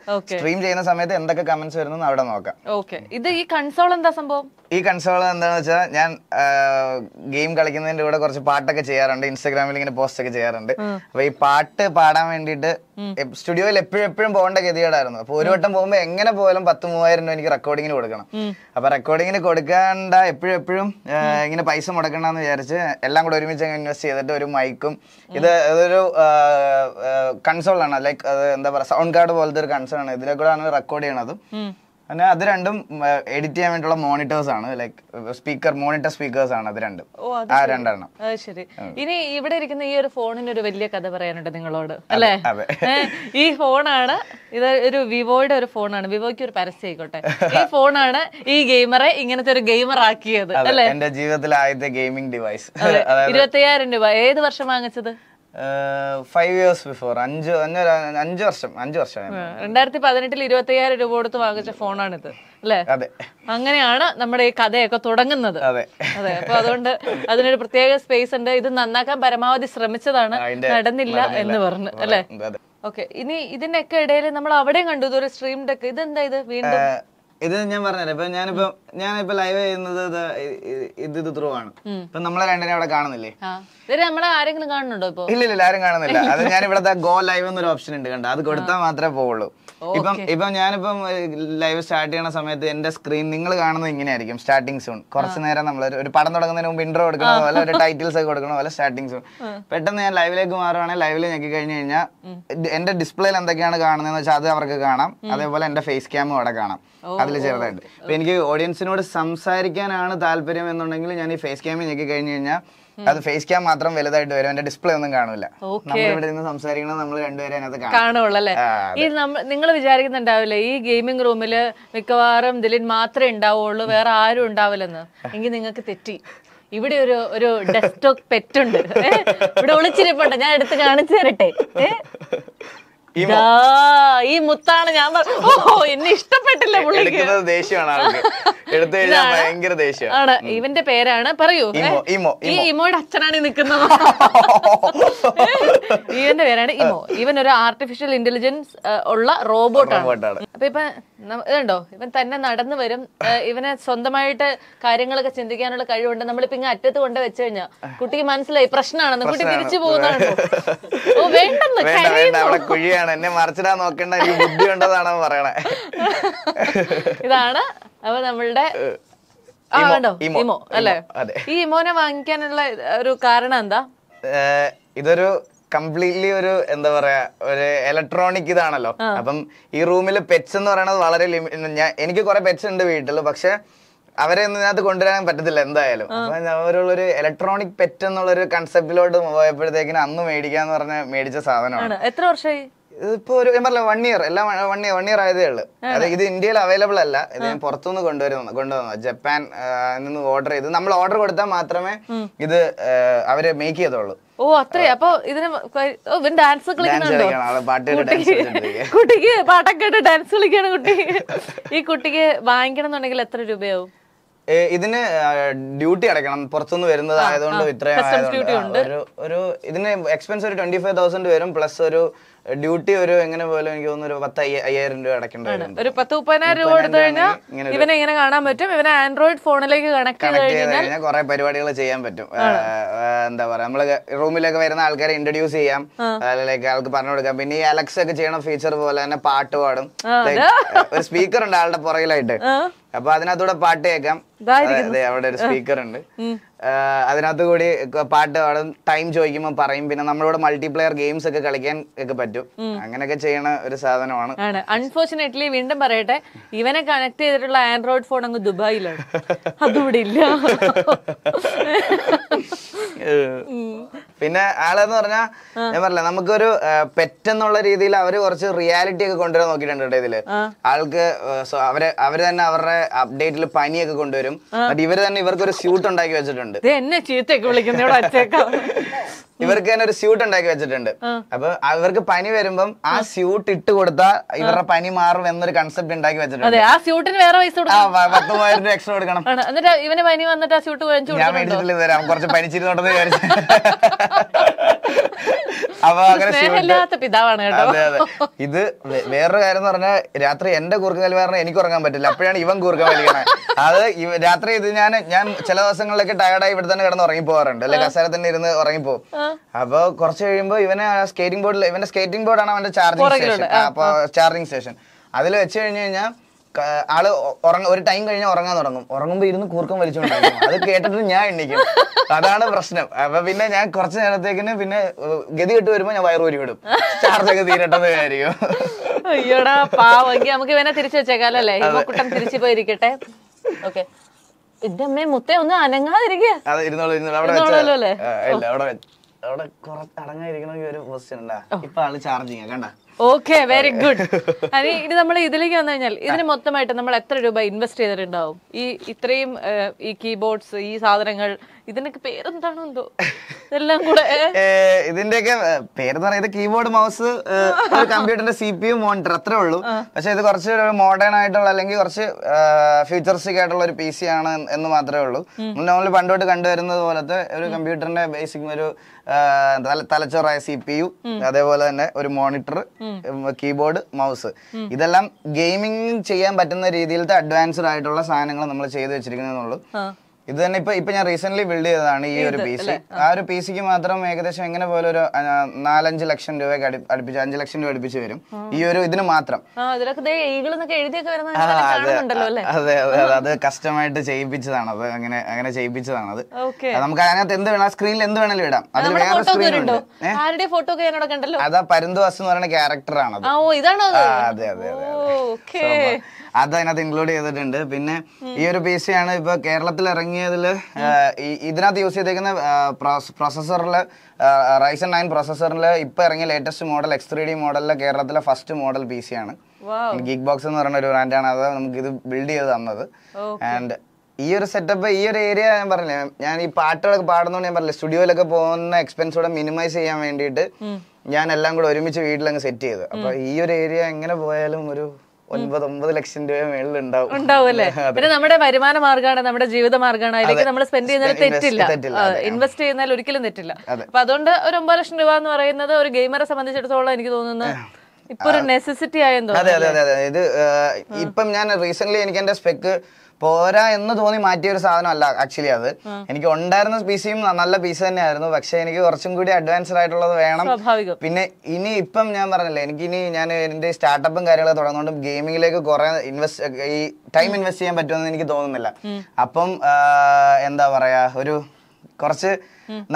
സ്ട്രീം ചെയ്യുന്ന സമയത്ത് എന്തൊക്കെ കമന്റ്സ് വരുന്നു അവിടെ നോക്കാം ഓക്കെ ഇത് ഈ കൺസോൾ എന്താ സംഭവം ഈ കൺസോൾ എന്താണെന്ന് വെച്ചാൽ ഞാൻ ഗെയിം കളിക്കുന്നതിന്റെ കൂടെ കുറച്ച് പാട്ടൊക്കെ ചെയ്യാറുണ്ട് ഇൻസ്റ്റാഗ്രാമിൽ ഇങ്ങനെ പോസ്റ്റ് ഒക്കെ ചെയ്യാറുണ്ട് അപ്പൊ ഈ പാട്ട് പാടാൻ വേണ്ടിയിട്ട് സ്റ്റുഡിയോയിൽ എപ്പോഴും എപ്പോഴും പോകേണ്ട ഗതികേടായിരുന്നു അപ്പൊ ഒരു വട്ടം പോകുമ്പോൾ എങ്ങനെ പോയാലും പത്ത് മൂവായിരം രൂപ എനിക്ക് റെക്കോർഡിങ്ങിന് കൊടുക്കണം അപ്പൊ റെക്കോർഡിങ്ങിന് കൊടുക്കേണ്ട എപ്പോഴും എപ്പോഴും ഇങ്ങനെ പൈസ മുടക്കണ്ടെന്ന് വിചാരിച്ച് എല്ലാം കൂടെ ഒരുമിച്ച് ഇൻവെസ്റ്റ് ചെയ്തിട്ട് ഒരു മൈക്കും ഇത് ഇതൊരു ആണ് ലൈക്ക് എന്താ പറയുക സൗണ്ട് കാർഡ് പോലത്തെ ഒരു ആണ് ഇതിൽ അതിലെ കൂടെ ആണ് റെക്കോർഡ് ചെയ്യണത് പിന്നെ അത് രണ്ടും എഡിറ്റ് ചെയ്യാൻ വേണ്ടിയുള്ള മോണിറ്റേഴ്സ് ആണ് ലൈക് സ്പീക്കർ മോണിറ്റർ സ്പീക്കേഴ്സ് ആണ് അത് രണ്ടും ആ രണ്ടെണ്ണം ശരി ഇനി ഇവിടെ ഇരിക്കുന്ന ഈ ഒരു ഫോണിന് ഒരു വലിയ കഥ പറയാനുണ്ട് നിങ്ങളോട് അല്ലേ ഈ ഫോണാണ് ഇത് ഒരു വിവോയുടെ ഒരു ഫോണാണ് വിവോയ്ക്ക് ഒരു പരസ്യം ആയിക്കോട്ടെ ഈ ഫോണാണ് ഈ ഗെയിമറെ ഇങ്ങനത്തെ ഒരു ഗെയിമർ ആക്കിയത് അല്ലെ എന്റെ ജീവിതത്തിലെ ആദ്യത്തെ ഗെയിമിംഗ് ഡിവൈസ് ഇരുപത്തി രൂപ ഏത് വർഷം വാങ്ങിച്ചത് ഫൈവ് ഇയേഴ്സ് ബിഫോർ അഞ്ച് അഞ്ചു വർഷം അഞ്ച് വർഷം രണ്ടായിരത്തി പതിനെട്ടിൽ ഇരുപത്തി അയ്യായിരം രൂപ കൊടുത്ത് വാങ്ങിച്ച ഫോണാണിത് അല്ലേ അതെ അങ്ങനെയാണ് നമ്മുടെ ഈ കഥയൊക്കെ തുടങ്ങുന്നത് അതെ അതെ അപ്പൊ അതുകൊണ്ട് അതിനൊരു പ്രത്യേക സ്പേസ് ഉണ്ട് ഇത് നന്നാക്കാൻ പരമാവധി ശ്രമിച്ചതാണ് നടന്നില്ല എന്ന് പറഞ്ഞു അല്ലേ ഓക്കെ ഇനി ഇതിനൊക്കെ ഇടയിൽ നമ്മൾ അവിടെയും കണ്ടു ഒരു സ്ട്രീം ഡെക്ക് എന്താ ഇത് വീണ്ടും ഇത് ഞാൻ പറഞ്ഞല്ലോ ഇപ്പൊ ഞാനിപ്പോ ഞാനിപ്പോ ലൈവ് ചെയ്യുന്നത് ഇത് ഇത് ത്രൂ ആണ് ഇപ്പൊ നമ്മളെ രണ്ടിനെ അവിടെ കാണുന്നില്ലേ ഇല്ല ഇല്ല ആരും കാണുന്നില്ല അത് ഞാൻ ഇവിടെ ഗോ ലൈവ് എന്നൊരു ഓപ്ഷൻ ഉണ്ട് കണ്ടോ അത് കൊടുത്താൽ മാത്രമേ പോവുള്ളൂ ഇപ്പം ഇപ്പം ഞാനിപ്പം ലൈവ് സ്റ്റാർട്ട് ചെയ്യുന്ന സമയത്ത് എന്റെ സ്ക്രീൻ നിങ്ങൾ കാണുന്നത് ഇങ്ങനെയായിരിക്കും സ്റ്റാർട്ടിംഗ് സൂൺ കുറച്ച് നേരം നമ്മൾ ഒരു പടം തുടങ്ങുന്നതിന് മുമ്പ് ഇൻട്രോ കൊടുക്കണ പോലെ ഒരു ടൈറ്റിൽസ് ഒക്കെ കൊടുക്കണ പോലെ സ്റ്റാർട്ടിംഗ് സൂൺ പെട്ടെന്ന് ഞാൻ ലൈവിലേക്ക് മാറുവാണെങ്കിൽ ലൈവിൽ ഞെക്കി കഴിഞ്ഞു കഴിഞ്ഞാൽ എന്റെ ഡിസ്പ്ലേയിൽ എന്തൊക്കെയാണ് കാണുന്നത് വെച്ചാൽ അത് അവർക്ക് കാണാം അതേപോലെ എന്റെ ഫേസ് ക്യാമും അവിടെ കാണാം അതിൽ ചെറുതായിട്ട് അപ്പൊ എനിക്ക് ഓഡിയൻസിനോട് സംസാരിക്കാനാണ് താല്പര്യം എന്നുണ്ടെങ്കിൽ ഞാൻ ഈ ഫേസ് ക്യാമിൽ ഞെക്കി കഴിഞ്ഞു കഴിഞ്ഞാൽ അത് ഫേസ് ക്യാം മാത്രം വലുതായിട്ട് വരും എന്റെ ഡിസ്പ്ലേ ഒന്നും കാണില്ല നമ്മൾ ഇവിടെ നമ്മൾ ഈ നിങ്ങൾ വിചാരിക്കുന്നുണ്ടാവില്ല ഈ ഗെയിമിംഗ് റൂമിൽ മിക്കവാറും ദിലിൻ മാത്രമേ ഉണ്ടാവുള്ളൂ വേറെ ആരും ഉണ്ടാവില്ലെന്ന് എങ്കിൽ നിങ്ങൾക്ക് തെറ്റി ഇവിടെ ഒരു ഒരു ഡെസ്ക്ടോപ്പ് പെറ്റുണ്ട് ഇവിടെ ഒളിച്ചിരിപ്പുണ്ട് ഞാൻ എടുത്ത് കാണിച്ചു തരട്ടെ ഈ മുത്താണ് ഞാൻ ഓ എന്നെ ഇഷ്ടപ്പെട്ടില്ല പുള്ളിക്ക് ദേഷ്യമാണ് എടുത്തു കഴിഞ്ഞാൽ ഭയങ്കര ആണ് ഇവന്റെ പേരാണ് പറയൂ ഈ ഇമോയുടെ അച്ഛനാണ് നിൽക്കുന്നത് ഇവന്റെ പേരാണ് ഇമോ ഇവൻ ഒരു ആർട്ടിഫിഷ്യൽ ഇന്റലിജൻസ് ഉള്ള റോബോട്ടാണ് അപ്പൊ ഇപ്പൊ ഇതുണ്ടോ ഇവൻ തന്നെ നടന്നു വരും ഇവനെ സ്വന്തമായിട്ട് കാര്യങ്ങളൊക്കെ ചിന്തിക്കാനുള്ള കഴിവുണ്ട് നമ്മളിപ്പോ ഇങ്ങനെ അറ്റത്ത് കൊണ്ട് വെച്ച് കഴിഞ്ഞാൽ കുട്ടിക്ക് മനസ്സിലായി പ്രശ്നമാണെന്ന് കുട്ടി തിരിച്ചു പോകുന്നതാണ് ഓ ബുദ്ധി പറയണേ ഇതാണ് അപ്പൊ നമ്മളുടെ ആ കണ്ടോ ഇമോ അല്ലേ ഈ ഇമോനെ വാങ്ങിക്കാനുള്ള ഒരു കാരണം എന്താ ഇതൊരു കംപ്ലീറ്റ്ലി ഒരു എന്താ പറയാ ഒരു ഇലക്ട്രോണിക് ഇതാണല്ലോ അപ്പം ഈ റൂമിൽ പെറ്റ്സ് എന്ന് പറയുന്നത് വളരെ ഞാൻ എനിക്ക് കുറെ പെറ്റ്സ് ഉണ്ട് വീട്ടിൽ പക്ഷെ അവരെ ഇതിനകത്ത് കൊണ്ടുവരാൻ പറ്റത്തില്ല എന്തായാലും അവരുള്ളൊരു ഇലക്ട്രോണിക് പെറ്റ് എന്നുള്ളൊരു കൺസെപ്റ്റിലോട്ട് പോയപ്പോഴത്തേക്കിനും അന്ന് മേടിക്കാന്ന് പറഞ്ഞ മേടിച്ച സാധനമാണ് എത്ര വർഷമായി ഇപ്പൊ ഒരു ഞാൻ പറഞ്ഞ വൺ ഇയർ എല്ലാം വൺ ഇയർ വൺ ഇയർ ആയതേ ഉള്ളൂ അത് ഇത് ഇന്ത്യയിൽ അവൈലബിൾ അല്ല ഇത് ഞാൻ പുറത്തുനിന്ന് കൊണ്ടുവരുന്നു കൊണ്ടുവന്നു ജപ്പാൻ നിന്ന് ഓർഡർ ചെയ്ത് നമ്മൾ ഓർഡർ കൊടുത്താൽ മാത്രമേ ഇത് അവര് മേക്ക് ചെയ്തോളൂ ഓ അത്രേ അപ്പൊ ഇതിന് ഡാൻസ് കുട്ടിക്ക് പാട്ടൊക്കെ ഡാൻസ് കളിക്കാണ് കുട്ടി ഈ കുട്ടിക്ക് വാങ്ങിക്കണം എന്നുണ്ടെങ്കിൽ എത്ര രൂപയാവും ഇതിന് ഡ്യൂട്ടി അടയ്ക്കണം പുറത്തുനിന്ന് വരുന്നതായതുകൊണ്ട് ആയതുകൊണ്ട് ഒരു ഇതിന് എക്സ്പെൻസ് ഒരു ട്വന്റി ഫൈവ് തൗസൻഡ് വരും പ്ലസ് ഒരു ഡ്യൂട്ടി ഒരു എങ്ങനെ പോലും എനിക്ക് തോന്നുന്നു ഒരു പത്ത് അയ്യായിരം രൂപ അടയ്ക്കേണ്ടത് ഒരു പത്ത് മുപ്പതിനായിരം രൂപ കൊടുത്തു കഴിഞ്ഞാൽ ഇവനെ ഇങ്ങനെ കാണാൻ പറ്റും ഇവനെ ആൻഡ്രോയിഡ് ഫോണിലേക്ക് കണക്ട് ചെയ്ത് കഴിഞ്ഞാൽ കുറെ പരിപാടികൾ ചെയ്യാൻ പറ്റും എന്താ പറയാ നമ്മള് റൂമിലേക്ക് വരുന്ന ആൾക്കാരെ ഇൻട്രൊഡ്യൂസ് ചെയ്യാം അല്ലെങ്കിൽ ആൾക്ക് പറഞ്ഞു കൊടുക്കാം പിന്നെ ഈ അലക്സ് ഒക്കെ ചെയ്യണ ഫീച്ചർ പോലെ തന്നെ പാട്ട് പാടും ഒരു സ്പീക്കർ ഉണ്ട് ആളുടെ പുറകിലായിട്ട് അപ്പൊ അതിനകത്തൂടെ പാട്ട് കേൾക്കാം അവിടെ ഒരു സ്പീക്കർ ഉണ്ട് അതിനകത്ത് കൂടി പാട്ട് അവിടെ ടൈം ചോദിക്കുമ്പോൾ പറയും പിന്നെ നമ്മളോട് മൾട്ടിപ്ലെയർ ഗെയിംസ് ഒക്കെ കളിക്കാൻ ഒക്കെ പറ്റും അങ്ങനെയൊക്കെ ചെയ്യണ ഒരു സാധനമാണ് അൺഫോർച്ചുനേറ്റ്ലി വീണ്ടും പറയട്ടെ ഇവനെ കണക്ട് ചെയ്തിട്ടുള്ള ആൻഡ്രോയിഡ് ഫോൺ അങ്ങ് ദുബായിലാണ് അതുകൂടി ഇല്ല പിന്നെ ആളെന്ന് പറഞ്ഞാ ഞാൻ പറഞ്ഞ നമുക്കൊരു പെറ്റെന്നുള്ള രീതിയിൽ അവര് കുറച്ച് റിയാലിറ്റി ഒക്കെ കൊണ്ടുവരാൻ നോക്കിയിട്ടുണ്ട് ഇതില് ആൾക്ക് അവര് അവര് തന്നെ അവരുടെ അപ്ഡേറ്റിൽ പനിയൊക്കെ കൊണ്ടുവരും എന്നിട്ട് ഇവര് തന്നെ ഇവർക്ക് ഒരു സ്യൂട്ട് ഉണ്ടാക്കി വെച്ചിട്ടുണ്ട് ഇവർക്ക് തന്നെ ഒരു സ്യൂട്ട് ഉണ്ടാക്കി വെച്ചിട്ടുണ്ട് അപ്പൊ അവർക്ക് പനി വരുമ്പം ആ സ്യൂട്ട് ഇട്ട് കൊടുത്താൽ ഇവരുടെ പനി മാറും എന്നൊരു കൺസെപ്റ്റ് ഉണ്ടാക്കി വെച്ചിട്ടുണ്ട് ആ സ്യൂട്ടിന് വേറെ പൈസ പത്ത് മൂവായിരം രൂപ എക്സ്ട്രാ കൊടുക്കണം എന്നിട്ട് ഇവന് പനി വന്നിട്ട് ആ സ്യൂട്ട് ഞാൻ മേടിച്ചിട്ടില്ല തരാം കുറച്ച് പനിച്ചിരുന്നോട്ടെന്ന് വിചാരിച്ചു അപ്പൊ അങ്ങനെ പിതാവാണ് കേട്ടോ ഇത് വേറൊരു കാര്യം എന്ന് പറഞ്ഞാൽ രാത്രി എന്റെ കൂർക്കൽ വേറെ എനിക്ക് ഉറങ്ങാൻ പറ്റില്ല അപ്പോഴാണ് ഇവൻ കൂർക്ക വലിക്കണേ അത് രാത്രി ഇത് ഞാൻ ഞാൻ ചില ദിവസങ്ങളിലൊക്കെ ടയർഡായി ഇവിടെ തന്നെ കിടന്ന് ഉറങ്ങി പോകാറുണ്ട് അല്ലെ കസേര തന്നെ ഇരുന്ന് ഉറങ്ങിപ്പോകും അപ്പൊ കുറച്ച് കഴിയുമ്പോ ഇവനെ സ്കേറ്റിംഗ് ബോർഡിൽ ഇവന്റെ സ്കേറ്റിംഗ് ബോർഡാണ് അവന്റെ ചാർജിംഗ് സ്റ്റേഷൻ ചാർജിംഗ് സ്റ്റേഷൻ അതിൽ വെച്ച് കഴിഞ്ഞു കഴിഞ്ഞാൽ ആള് ഉറങ്ങ ഒരു ടൈം കഴിഞ്ഞാൽ ഉറങ്ങാൻ തുടങ്ങും ഉറങ്ങുമ്പോൾ ഇരുന്ന് കൂർക്കം വലിച്ചുകൊണ്ടിരിക്കും അത് കേട്ടിട്ട് ഞാൻ എണ്ണിക്കും അതാണ് പ്രശ്നം അപ്പൊ പിന്നെ ഞാൻ കുറച്ച് നേരത്തേക്കിന് പിന്നെ ഗതി കെട്ട് വരുമ്പോ ഞാൻ വയറു വിടും ചാർജ് ഒക്കെ തീരട്ടെന്ന് വിചാരിക്കും അയ്യോടാ പാവെങ്കിൽ നമുക്ക് ഇവനെ തിരിച്ചു വെച്ചേക്കാലല്ലേ കുട്ടൻ തിരിച്ചു പോയിരിക്കട്ടെ ഓക്കെ എന്റെ മുത്തേ ഒന്ന് അനങ്ങാതിരിക്കുക അവിടെ കുറച്ച് അടങ്ങാതിരിക്കണമെങ്കിൽ ഒരു പൊസിഷൻ ഉണ്ടാ ഇപ്പൊ ആള് ചാർജിങ് കണ്ട ഓക്കെ വെരി ഗുഡ് അതെ ഇനി നമ്മൾ ഇതിലേക്ക് വന്നു കഴിഞ്ഞാൽ ഇതിന് മൊത്തമായിട്ട് നമ്മൾ എത്ര രൂപ ഇൻവെസ്റ്റ് ചെയ്തിട്ടുണ്ടാവും ഈ ഇത്രയും ഈ കീബോർഡ്സ് ഈ സാധനങ്ങൾ ഇതിനൊക്കെ പേരെന്താണോ എന്തോ ഇതെല്ലാം കൂടെ ഇതിന്റെയൊക്കെ പേര് പറയുന്നത് കീബോർഡ് മൗസ് കമ്പ്യൂട്ടറിന്റെ സി പി യു മോണിറ്റർ അത്രേ ഉള്ളൂ പക്ഷെ ഇത് കുറച്ച് മോഡേൺ ആയിട്ടുള്ള അല്ലെങ്കിൽ കുറച്ച് ഫ്യൂച്ചറിസ്റ്റിക് ആയിട്ടുള്ള ഒരു പി സി ആണ് എന്ന് മാത്രമേ ഉള്ളൂ നമ്മൾ പണ്ടോട്ട് കണ്ടുവരുന്നത് പോലത്തെ ഒരു കമ്പ്യൂട്ടറിന്റെ ബേസിക് ഒരു തലച്ചോറായ സി പി യു അതേപോലെ തന്നെ ഒരു മോണിറ്റർ കീബോർഡ് മൗസ് ഇതെല്ലാം ഗെയിമിംഗ് ചെയ്യാൻ പറ്റുന്ന രീതിയിലത്തെ അഡ്വാൻസ്ഡ് ആയിട്ടുള്ള സാധനങ്ങൾ നമ്മൾ ചെയ്തു വെച്ചിരിക്കുന്നതെന്നുള്ളൂ ഇത് തന്നെ ഇപ്പൊ ഇപ്പൊ ഞാൻ റീസെന്റ് ബിൽഡ് ചെയ്തതാണ് ഈ ഒരു പി സി ആ ഒരു പി സിക്ക് മാത്രം ഏകദേശം എങ്ങനെ പോലെ ഒരു നാലഞ്ച് ലക്ഷം രൂപയൊക്കെ അടുപ്പിച്ച് അഞ്ച് ലക്ഷം രൂപ അടുപ്പിച്ച് വരും ഈ ഒരു ഇതിന് മാത്രം അതെ അതെ അത് കസ്റ്റമായിട്ട് ചെയ്യിപ്പിച്ചതാണ് അത് അങ്ങനെ അങ്ങനെ ചെയ്യിപ്പിച്ചതാണ് അത് നമുക്ക് അതിനകത്ത് എന്ത് വേണം സ്ക്രീനിൽ എന്ത് വേണമെങ്കിലും ഇടാം അതിൽ വേറെ സ്ക്രീൻ ഉണ്ട് അതാ പരുന്തു എന്ന് പറയുന്ന ക്യാരക്ടറാണ് അതെ അതെ അതെ അത് അതിനകത്ത് ഇൻക്ലൂഡ് ചെയ്തിട്ടുണ്ട് പിന്നെ ഈ ഒരു പി സി ആണ് ഇപ്പൊ കേരളത്തിൽ ഇറങ്ങിയ തുടങ്ങിയതിൽ ഇതിനകത്ത് യൂസ് ചെയ്തേക്കുന്ന പ്രൊസസ്സറിൽ റൈസൺ നയൻ പ്രൊസസ്സറിൽ ഇപ്പോൾ ഇറങ്ങിയ latest model X three D മോഡലിലെ കേരളത്തിലെ ഫസ്റ്റ് മോഡൽ പി സി ആണ് ഗിഗ് ബോക്സ് എന്ന് പറയുന്ന ഒരു ബ്രാൻഡാണ് അത് നമുക്ക് ഇത് ബിൽഡ് ചെയ്ത് തന്നത് ആൻഡ് ഈ ഒരു സെറ്റപ്പ് ഈ ഒരു ഏരിയ ഞാൻ പറഞ്ഞില്ലേ ഞാൻ ഈ പാട്ടുകളൊക്കെ പാടുന്നോണ്ട് ഞാൻ പറഞ്ഞില്ല സ്റ്റുഡിയോയിലൊക്കെ പോകുന്ന എക്സ്പെൻസ് കൂടെ മിനിമൈസ് ചെയ്യാൻ വേണ്ടിയിട്ട് ഞാൻ എല്ലാം കൂടെ ഒരുമിച്ച് വീട്ടിലങ്ങ് സെറ്റ് ചെയ്ത് അപ്പൊ ഈ ഒരു ഏരിയ എങ്ങനെ പോയാലും ഒരു ഒൻപത് ഒമ്പത് ലക്ഷം രൂപ മേളിൽ ഉണ്ടാവും ഉണ്ടാവുമല്ലേ പിന്നെ നമ്മുടെ വരുമാന മാർഗ്ഗമാണ് നമ്മുടെ ജീവിത മാർഗ്ഗമാണ് അതിലേക്ക് നമ്മൾ സ്പെൻഡ് ചെയ്യുന്നതിൽ തെറ്റില്ല ഇൻവെസ്റ്റ് ചെയ്യുന്നതിൽ ഒരിക്കലും തെറ്റില്ല അപ്പൊ അതുകൊണ്ട് ഒരു ഒമ്പത് ലക്ഷം രൂപ എന്ന് പറയുന്നത് ഒരു ഗെയിമറെ സംബന്ധിച്ചിടത്തോളം എനിക്ക് തോന്നുന്നു ഇപ്പൊ ഒരു നെസസിറ്റി ആയെന്ന് തോന്നുന്നു അതെ അതെ അതെ ഇത് ഇപ്പം ഞാൻ റീസെന്റ് എനിക്ക് എന്റെ സ്പെക്ക് പോരാ എന്ന് തോന്നി മാറ്റിയ ഒരു സാധനമല്ല ആക്ച്വലി അത് എനിക്ക് ഉണ്ടായിരുന്ന പീസിയും നല്ല പീസ് തന്നെയായിരുന്നു പക്ഷെ എനിക്ക് കുറച്ചും കൂടി അഡ്വാൻസ്ഡ് ആയിട്ടുള്ളത് വേണം പിന്നെ ഇനി ഇപ്പം ഞാൻ പറഞ്ഞില്ലേ എനിക്ക് ഇനി ഞാൻ എന്റെ സ്റ്റാർട്ടപ്പും കാര്യങ്ങളൊക്കെ തുടങ്ങുന്നതുകൊണ്ട് ഗെയിമിങ്ങിലേക്ക് കുറെ ഇൻവെസ്റ്റ് ഈ ടൈം ഇൻവെസ്റ്റ് ചെയ്യാൻ പറ്റുമെന്ന് എനിക്ക് തോന്നുന്നില്ല അപ്പം എന്താ പറയാ ഒരു കുറച്ച്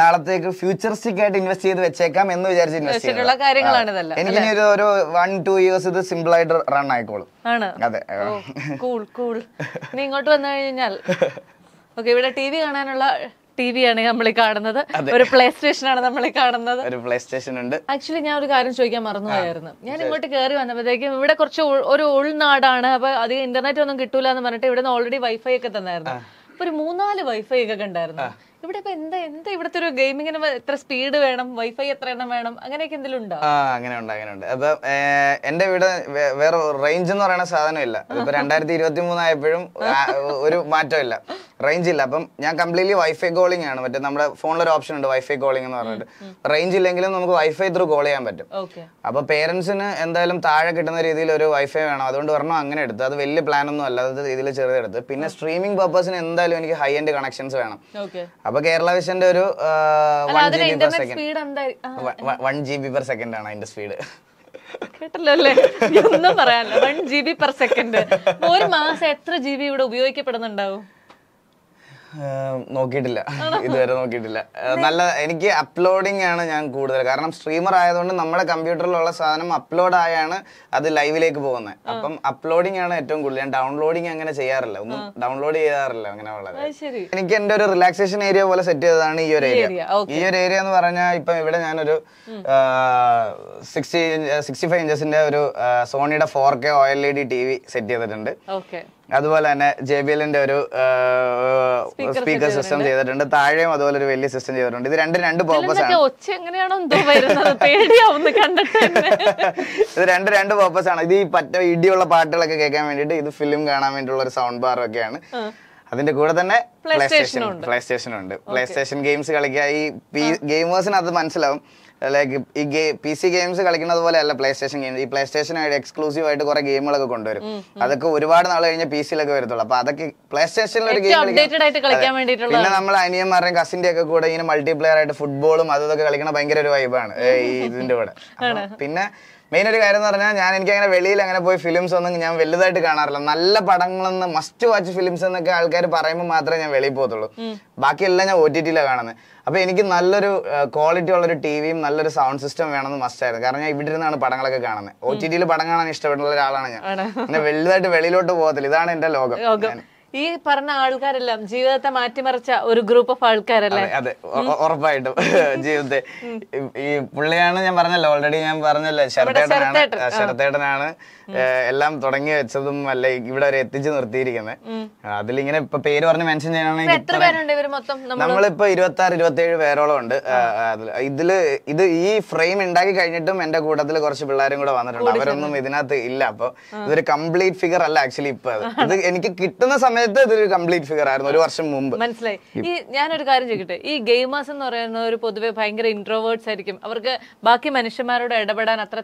നാളത്തേക്ക് ഫ്യൂച്ചറിസ്റ്റിക് ആയിട്ട് ഇൻവെസ്റ്റ് ചെയ്ത് വെച്ചേക്കാം എന്ന് വിചാരിച്ച് ഇൻവെസ്റ്റ് ചെയ്തിട്ടുള്ള എനിക്ക് ഒരു വൺ ടു ഇയേഴ്സ് ഇത് സിമ്പിൾ ആയിട്ട് റൺ ആയിക്കോളും അതെ കൂൾ കൂൾ ഇങ്ങോട്ട് വന്നു കഴിഞ്ഞാൽ ഇവിടെ ടി വി കാണാനുള്ള ടി വി ആണ് നമ്മൾ കാണുന്നത് ഒരു പ്ലേ സ്റ്റേഷൻ ആണ് നമ്മൾ കാണുന്നത് ഒരു പ്ലേ സ്റ്റേഷൻ ഉണ്ട് ആക്ച്വലി ഞാൻ ഒരു കാര്യം ചോദിക്കാൻ മറന്നുപോയായിരുന്നു ഞാൻ ഇങ്ങോട്ട് കയറി വന്നപ്പോഴത്തേക്കും ഇവിടെ കുറച്ച് ഒരു ഉൾനാടാണ് അപ്പൊ അധികം ഇന്റർനെറ്റ് ഒന്നും കിട്ടൂല എന്ന് പറഞ്ഞിട്ട് ഇവിടെ നിന്ന് ഓൾറെഡി വൈഫൈ ഒക്കെ തന്നായിരുന്നു അപ്പൊ ഒരു മൂന്നാല് വൈഫൈ ഒക്കെ ഉണ്ടായിരുന്നു ഇവിടെ ഇപ്പൊ എന്താ എന്താ ഇവിടുത്തെ ഒരു ഗെയിമിങ്ങിന് എത്ര സ്പീഡ് വേണം വൈഫൈ എത്ര എണ്ണം വേണം അങ്ങനെയൊക്കെ എന്തെങ്കിലും ഉണ്ടോ ആ അങ്ങനെ ഉണ്ട് അങ്ങനെ ഉണ്ട് അപ്പൊ എന്റെ വീട് വേറെ റേഞ്ച് എന്ന് പറയുന്ന സാധനം ഇല്ല ഇപ്പൊ രണ്ടായിരത്തി ഇരുപത്തി മൂന്നായപ്പോഴും ഒരു മാറ്റമില്ല റേഞ്ച് ഇല്ല അപ്പം ഞാൻ കംപ്ലീറ്റ്ലി വൈഫൈ കോളിംഗ് ആണ് മറ്റേ നമ്മുടെ ഫോണിലൊരു ഓപ്ഷൻ ഉണ്ട് വൈഫൈ കോളിംഗ് എന്ന് പറഞ്ഞിട്ട് റേഞ്ച് ഇല്ലെങ്കിലും നമുക്ക് വൈഫൈ ത്രൂ കോൾ ചെയ്യാൻ പറ്റും അപ്പൊ പേരൻസിന് എന്തായാലും താഴെ കിട്ടുന്ന രീതിയിൽ ഒരു വൈഫൈ വേണം അതുകൊണ്ട് ഒരെണ്ണം അങ്ങനെ എടുത്ത് അത് വലിയ പ്ലാൻ ഒന്നും അല്ല അത് രീതിയിൽ ചെറുതെടുത്ത് പിന്നെ സ്ട്രീമിംഗ് പർപ്പസിന് എന്തായാലും എനിക്ക് ഹൈ എൻഡ് കണക്ഷൻസ് വേണം അപ്പൊ കേരള വിഷന്റെ ഒരു one G B per second ആണ് അതിന്റെ സ്പീഡ് കേട്ടല്ലോ അല്ലേ ഒന്നും പറയാനില്ല one G B per second ഒരു മാസം എത്ര ജി ബി ഇവിടെ ഉപയോഗിക്കപ്പെടുന്നുണ്ടാവും നോക്കിയിട്ടില്ല ഇതുവരെ നോക്കിയിട്ടില്ല നല്ല എനിക്ക് അപ്ലോഡിംഗ് ആണ് ഞാൻ കൂടുതൽ കാരണം സ്ട്രീമർ ആയതുകൊണ്ട് നമ്മുടെ കമ്പ്യൂട്ടറിലുള്ള സാധനം അപ്ലോഡ് ആയാണ് അത് ലൈവിലേക്ക് പോകുന്നത് അപ്പം അപ്ലോഡിംഗ് ആണ് ഏറ്റവും കൂടുതൽ ഞാൻ ഡൗൺലോഡിംഗ് അങ്ങനെ ചെയ്യാറില്ല ഒന്നും ഡൗൺലോഡ് ചെയ്യാറില്ല അങ്ങനെ ഉള്ളത് എനിക്ക് എന്റെ ഒരു റിലാക്സേഷൻ ഏരിയ പോലെ സെറ്റ് ചെയ്തതാണ് ഈ ഒരു ഏരിയ ഈ ഒരു ഏരിയ എന്ന് പറഞ്ഞാൽ ഇപ്പം ഇവിടെ ഞാനൊരു സിക്സ്റ്റി സിക്സ്റ്റി ഫൈവ് ഇഞ്ചസിന്റെ ഒരു സോണിയുടെ four K O L E D T V set ചെയ്തിട്ടുണ്ട് അതുപോലെ തന്നെ ജെ ബി എല്ലിന്റെ ഒരു സ്പീക്കർ സിസ്റ്റം ചെയ്തിട്ടുണ്ട് താഴെയും അതുപോലെ ഒരു വലിയ സിസ്റ്റം ചെയ്തിട്ടുണ്ട് ഇത് രണ്ടും രണ്ട് പർപ്പസ് ആണ് ഇത് രണ്ട് രണ്ട് പർപ്പസ് ആണ് ഇത് ഈ പറ്റ ഇടിയുള്ള പാട്ടുകളൊക്കെ കേൾക്കാൻ വേണ്ടിയിട്ട് ഇത് ഫിലിം കാണാൻ വേണ്ടിയുള്ള ഒരു സൗണ്ട് ബാർ ഒക്കെയാണ് അതിന്റെ കൂടെ തന്നെ പ്ലേ സ്റ്റേഷൻ പ്ലേ സ്റ്റേഷൻ ഉണ്ട് പ്ലേ സ്റ്റേഷൻ ഗെയിംസ് കളിക്കുക ഈ ഗെയിമേഴ്സിന് അത് മനസ്സിലാവും ലൈക്ക് ഈ ഗെയിം പി സി ഗെയിംസ് കളിക്കുന്നത് പോലെ അല്ല പ്ലേ സ്റ്റേഷൻ ഗെയിംസ് ഈ പ്ലേ സ്റ്റേഷനായിട്ട് എക്സ്ക്ലൂസീവ് ആയിട്ട് കുറെ ഗെയിമുകളൊക്കെ കൊണ്ടുവരും അതൊക്കെ ഒരുപാട് നാൾ കഴിഞ്ഞാൽ പി സിയിലൊക്കെ വരത്തുള്ളൂ അപ്പൊ അതൊക്കെ പ്ലേ സ്റ്റേഷനിൽ ഒരു ഗെയിം പിന്നെ നമ്മൾ അനിയന്മാരുടെയും കസിന്റെ ഒക്കെ കൂടെ ഇങ്ങനെ മൾട്ടിപ്ലെയർ ആയിട്ട് ഫുട്ബോളും അതൊക്കെ കളിക്കണ ഭയങ്കര ഒരു വൈബാണ് ഈ ഇതിന്റെ കൂടെ പിന്നെ മെയിൻ ഒരു കാര്യം എന്ന് പറഞ്ഞാൽ ഞാൻ എനിക്ക് അങ്ങനെ വെളിയിൽ അങ്ങനെ പോയി ഫിലിംസ് ഒന്നും ഞാൻ വലുതായിട്ട് കാണാറില്ല നല്ല പടങ്ങളെന്ന് മസ്റ്റ് വാച്ച് ഫിലിംസ് എന്നൊക്കെ ആൾക്കാർ പറയുമ്പോൾ മാത്രമേ ഞാൻ വെളിയിൽ പോകത്തുള്ളൂ ബാക്കിയെല്ലാം ഞാൻ ഒ ടി ടിയിലാണ് കാണുന്നത് അപ്പോൾ എനിക്ക് നല്ലൊരു ക്വാളിറ്റി ഉള്ളൊരു ടി വിയും നല്ലൊരു സൗണ്ട് സിസ്റ്റം വേണമെന്ന് മസ്റ്റായിരുന്നു കാരണം ഞാൻ ഇവിടെ ഇരുന്നാണ് പടങ്ങളൊക്കെ കാണുന്നത് ഒ ടി ടിയിൽ പടം കാണാൻ ഇഷ്ടപ്പെട്ടുള്ള ഒരാളാണ് ഞാൻ പിന്നെ വലുതായിട്ട് വെളിയിലോട്ട് പോകത്തില്ല ഇതാണ് എൻ്റെ ലോകം ഈ പറഞ്ഞ ആൾക്കാരെല്ലാം ജീവിതത്തെ മാറ്റിമറിച്ച ഒരു ഗ്രൂപ്പ് ഓഫ് ആൾക്കാരല്ലേ അതെ ഉറപ്പായിട്ടും ജീവിതത്തെ ഈ പുള്ളിയാണ് ഞാൻ പറഞ്ഞല്ലോ ഓൾറെഡി ഞാൻ പറഞ്ഞല്ലോ ശരതേടനാണ് ശരതേടനാണ് എല്ലാം തുടങ്ങി വെച്ചതും അല്ലെ ഇവിടെ വരെ എത്തിച്ചു നിർത്തിയിരിക്കുന്നത് അതിലിങ്ങനെ ഇപ്പൊ പേര് പറഞ്ഞ് മെൻഷൻ ചെയ്യണമെങ്കിൽ നമ്മളിപ്പോ ഇരുപത്തി ആറ് ഇരുപത്തി ഏഴ് പേരോളം ഉണ്ട് ഇതില് ഇത് ഈ ഫ്രെയിം ഉണ്ടാക്കി കഴിഞ്ഞിട്ടും എന്റെ കൂട്ടത്തിൽ കുറച്ച് പിള്ളേരും കൂടെ വന്നിട്ടുണ്ട് അവരൊന്നും ഇതിനകത്ത് ഇല്ല അപ്പൊ ഇതൊരു കംപ്ലീറ്റ് ഫിഗർ അല്ല ആക്ച്വലി ഇപ്പൊ ഇത് എനിക്ക് കിട്ടുന്ന സമയത്ത് സമയത്ത് ഇതൊരു കംപ്ലീറ്റ് ഫിഗർ ആയിരുന്നു ഒരു വർഷം മുമ്പ് മനസ്സിലായി ഈ ഞാനൊരു കാര്യം ചോദിക്കട്ടെ ഈ ഗെയിമേഴ്സ് എന്ന് പറയുന്നവര് പൊതുവെ ഭയങ്കര ഇൻട്രോവേർട്സ് ആയിരിക്കും അവർക്ക് ബാക്കി മനുഷ്യന്മാരോട് ഇടപെടാൻ അത്ര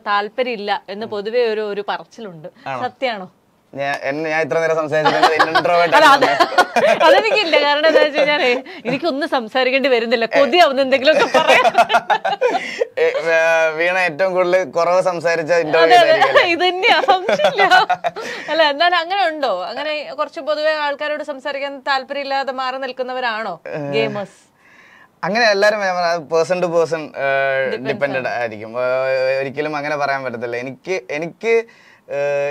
ഇല്ല എന്ന് പൊതുവെ ഒരു ഒരു പറച്ചിലുണ്ട് സത്യാണോ ഞാൻ ഇത്ര നേരം അതെനിക്കില്ല കാരണം എന്താ വെച്ചാൽ എനിക്കൊന്നും സംസാരിക്കേണ്ടി വരുന്നില്ല കൊതിയാവുന്ന എന്തെങ്കിലും ഒക്കെ പറയാം വീണ ഏറ്റവും കൂടുതൽ കുറവ് സംസാരിച്ച ഇത് അല്ല എന്നാൽ അങ്ങനെ ഉണ്ടോ അങ്ങനെ കുറച്ച് പൊതുവെ ആൾക്കാരോട് സംസാരിക്കാൻ ഇല്ലാതെ മാറി നിൽക്കുന്നവരാണോ ഗെയിമേഴ്സ് അങ്ങനെ എല്ലാവരും പേഴ്സൺ ടു പേഴ്സൺ ഡിപ്പെൻഡ് ആയിരിക്കും ഒരിക്കലും അങ്ങനെ പറയാൻ പറ്റത്തില്ല എനിക്ക് എനിക്ക്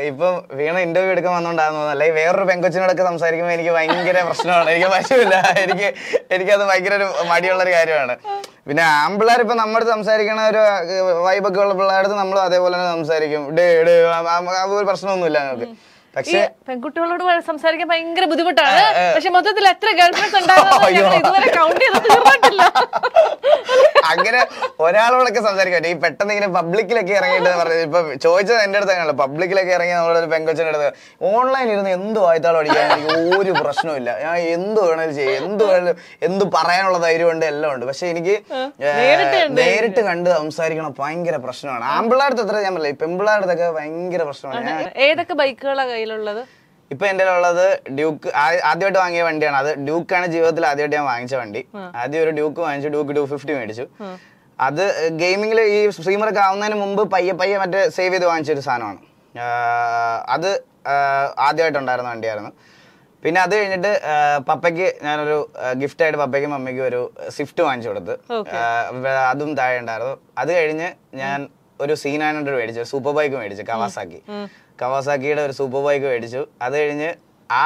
ഇപ്പം വീണ ഇന്റർവ്യൂ എടുക്കാൻ വന്നോണ്ടായിരുന്നു അല്ലെങ്കിൽ വേറൊരു പെങ്കൊച്ചിനോടൊക്കെ സംസാരിക്കുമ്പോൾ എനിക്ക് ഭയങ്കര പ്രശ്നമാണ് എനിക്ക് പശുവില്ല എനിക്ക് എനിക്കത് ഭയങ്കര ഒരു മടിയുള്ള ഒരു കാര്യമാണ് പിന്നെ ആമ്പിള്ളേർ ഇപ്പം നമ്മുടെ സംസാരിക്കണ ഒരു വൈബൊക്കെ ഉള്ള പിള്ളേരുടെ നമ്മൾ അതേപോലെ തന്നെ സംസാരിക്കും ഡേ ഡേ ഒരു പ്രശ്നമൊന്നുമില്ല ഞങ്ങൾക്ക് പക്ഷേ പെൺകുട്ടികളോട് സംസാരിക്കാൻ ഭയങ്കര ബുദ്ധിമുട്ടാണ് പക്ഷെ മൊത്തത്തിൽ എത്ര ഗേൾഫ്രണ്ട്സ് ഇതുവരെ കൗണ്ട് അങ്ങനെ ഒരാളോടൊക്കെ സംസാരിക്കാൻ ഈ പെട്ടെന്ന് ഇങ്ങനെ പബ്ലിക്കിലൊക്കെ ഇറങ്ങിയിട്ട് പറഞ്ഞു ഇപ്പൊ ചോദിച്ചത് എന്റെ അടുത്ത് അങ്ങനെയല്ല പബ്ലിക്കിലൊക്കെ ഇറങ്ങി നമ്മളൊരു പെങ്കൊച്ചിന്റെ അടുത്ത് ഓൺലൈൻ ഇരുന്ന് എന്ത് വായത്താൾ അടിക്കാൻ എനിക്ക് ഒരു പ്രശ്നമില്ല ഞാൻ എന്ത് വേണമെങ്കിലും ചെയ്യും എന്ത് വേണമെങ്കിലും എന്ത് പറയാനുള്ള ധൈര്യമുണ്ട് എല്ലാം ഉണ്ട് പക്ഷെ എനിക്ക് നേരിട്ട് കണ്ട് സംസാരിക്കണം ഭയങ്കര പ്രശ്നമാണ് ആമ്പിള്ളാടത്ത് എത്ര ഞാൻ പറയില്ല പെമ്പിള്ളാടത്തൊക്കെ ഭയങ്കര പ്രശ്നമാണ് ഏതൊക്കെ ബൈക്കുകളാണ് കയ്യിലുള്ളത് ഇപ്പൊ എന്റെ ഉള്ളത് ഡ്യൂക്ക് ആദ്യമായിട്ട് വാങ്ങിയ വണ്ടിയാണ് അത് ഡ്യൂക്ക് ആണ് ജീവിതത്തിൽ ആദ്യമായിട്ട് ഞാൻ വാങ്ങിച്ച വണ്ടി ആദ്യം ഒരു ഡ്യൂക്ക് വാങ്ങിച്ചു ഡ്യൂക്ക് ടു ഫിഫ്റ്റി മേടിച്ചു അത് ഗെയിമിംഗിൽ ഈ സ്ട്രീമറൊക്കെ ആവുന്നതിന് മുമ്പ് പയ്യെ പയ്യെ മറ്റേ സേവ് ചെയ്ത് വാങ്ങിച്ചൊരു സാധനമാണ് അത് ആദ്യമായിട്ടുണ്ടായിരുന്ന വണ്ടിയായിരുന്നു പിന്നെ അത് കഴിഞ്ഞിട്ട് പപ്പയ്ക്ക് ഞാനൊരു ആയിട്ട് പപ്പയ്ക്കും മമ്മിക്കും ഒരു സ്വിഫ്റ്റ് വാങ്ങിച്ചു കൊടുത്ത് അതും താഴെ ഉണ്ടായിരുന്നു അത് കഴിഞ്ഞ് ഞാൻ ഒരു സി മേടിച്ചു സൂപ്പർ ബൈക്ക് മേടിച്ചു കവാസാക്കി കവാസാക്കിയുടെ ഒരു സൂപ്പർ ബൈക്ക് മേടിച്ചു അത് കഴിഞ്ഞ് ആ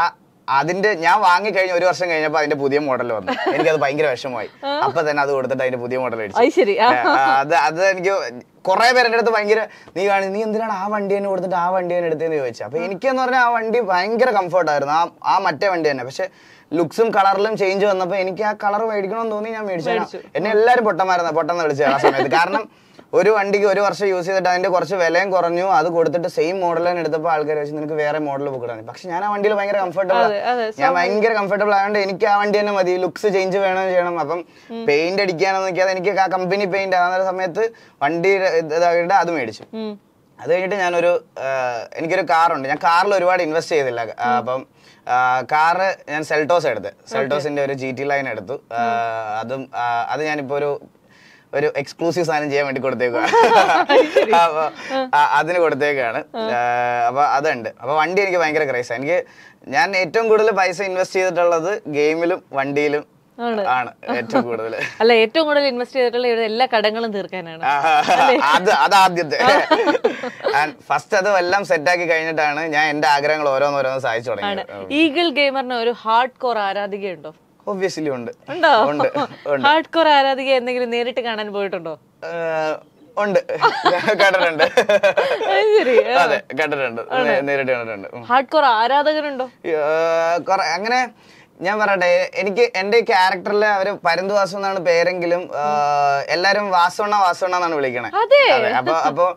അതിന്റെ ഞാൻ വാങ്ങി കഴിഞ്ഞ ഒരു വർഷം കഴിഞ്ഞപ്പോൾ അതിന്റെ പുതിയ മോഡൽ വന്നു എനിക്ക് അത് ഭയങ്കര വിഷമമായി അപ്പൊ തന്നെ അത് കൊടുത്തിട്ട് അതിന്റെ പുതിയ മോഡൽ മേടിച്ചു അത് അത് എനിക്ക് കുറെ പേരുടെ അടുത്ത് ഭയങ്കര നീ കാണി നീ എന്തിനാണ് ആ വണ്ടി തന്നെ കൊടുത്തിട്ട് ആ വണ്ടി തന്നെ എടുത്തതെന്ന് ചോദിച്ചു അപ്പൊ എനിക്കെന്ന് പറഞ്ഞാൽ ആ വണ്ടി ഭയങ്കര കംഫർട്ടായിരുന്നു ആ ആ മറ്റേ വണ്ടി തന്നെ പക്ഷെ ലുക്സും കളറിലും ചേഞ്ച് വന്നപ്പോൾ എനിക്ക് ആ കളർ മേടിക്കണമെന്ന് തോന്നി ഞാൻ മേടിച്ചു എന്നെ എല്ലാരും പൊട്ടന്മാരെന്ന് പൊട്ടെന്ന് വിളിച്ചു ആ സമയത്ത് കാരണം ഒരു വണ്ടിക്ക് ഒരു വർഷം യൂസ് ചെയ്തിട്ട് അതിൻ്റെ കുറച്ച് വിലയും കുറഞ്ഞു അത് കൊടുത്തിട്ട് സെയിം മോഡൽ തന്നെ എടുത്തപ്പോൾ ആൾക്കാർ വെച്ച് നിനക്ക് വേറെ മോഡൽ ഇടാൻ പക്ഷെ ഞാൻ ആ വണ്ടിയിൽ ഭയങ്കര കംഫർട്ടബിൾ ഞാൻ ഭയങ്കര കംഫർട്ടബിൾ ആയതുകൊണ്ട് എനിക്ക് ആ വണ്ടി തന്നെ മതി ലുക്സ് ചേഞ്ച് വേണം ചെയ്യണം അപ്പം പെയിന്റ് അടിക്കാനൊന്നും നിൽക്കാതെ എനിക്ക് ആ കമ്പനി പെയിന്റ് ആകുന്ന സമയത്ത് വണ്ടി ഇതായിട്ട് അത് മേടിച്ചു അത് കഴിഞ്ഞിട്ട് ഞാനൊരു എനിക്കൊരു കാറുണ്ട് ഞാൻ കാറിൽ ഒരുപാട് ഇൻവെസ്റ്റ് ചെയ്തില്ല അപ്പം കാറ് ഞാൻ സെൽട്ടോസ് എടുത്ത് സെൽട്ടോസിന്റെ ഒരു ജി ടി ലൈൻ എടുത്തു അതും അത് ഞാനിപ്പോ ഒരു ഒരു എക്സ്ക്ലൂസീവ് സാധനം ചെയ്യാൻ വേണ്ടി കൊടുത്തേക്കുക അപ്പൊ അതിന് കൊടുത്തേക്കാണ് അപ്പൊ അതുണ്ട് അപ്പൊ വണ്ടി എനിക്ക് ഭയങ്കര ക്രൈസ് എനിക്ക് ഞാൻ ഏറ്റവും കൂടുതൽ പൈസ ഇൻവെസ്റ്റ് ചെയ്തിട്ടുള്ളത് ഗെയിമിലും വണ്ടിയിലും ആണ് ഏറ്റവും കൂടുതൽ അല്ല ഏറ്റവും കൂടുതൽ ഇൻവെസ്റ്റ് ചെയ്തിട്ടുള്ള എല്ലാ കടങ്ങളും തീർക്കാനാണ് അത് അത് ആദ്യത്തെ ഫസ്റ്റ് അത് എല്ലാം ആക്കി കഴിഞ്ഞിട്ടാണ് ഞാൻ എന്റെ ആഗ്രഹങ്ങൾ ഓരോന്നോരോന്ന് സാധിച്ചു തുടങ്ങിയത് ഈഗിൾ ഗെയിമറിന് ഒരു ഹാർഡ് കോർ ആരാധികയുണ്ടോ ഒബ്വിയസ്ലി ഉണ്ട് ഉണ്ടോ ഉണ്ട് ഹാർഡ് കോർ ആരാധിക എന്തെങ്കിലും നേരിട്ട് കാണാൻ പോയിട്ടുണ്ടോ ഉണ്ട് കണ്ടിട്ടുണ്ട് അതെ കണ്ടിട്ടുണ്ട് നേരിട്ട് കണ്ടിട്ടുണ്ട് ഹാർഡ് കോർ ആരാധകരുണ്ടോ അങ്ങനെ ഞാൻ പറയട്ടെ എനിക്ക് എൻ്റെ ക്യാരക്ടറിൽ അവര് പരന്തു വാസു എന്നാണ് പേരെങ്കിലും എല്ലാരും വാസുണ്ണ വാസുണ്ണ എന്നാണ് വിളിക്കണേ അപ്പൊ അപ്പൊ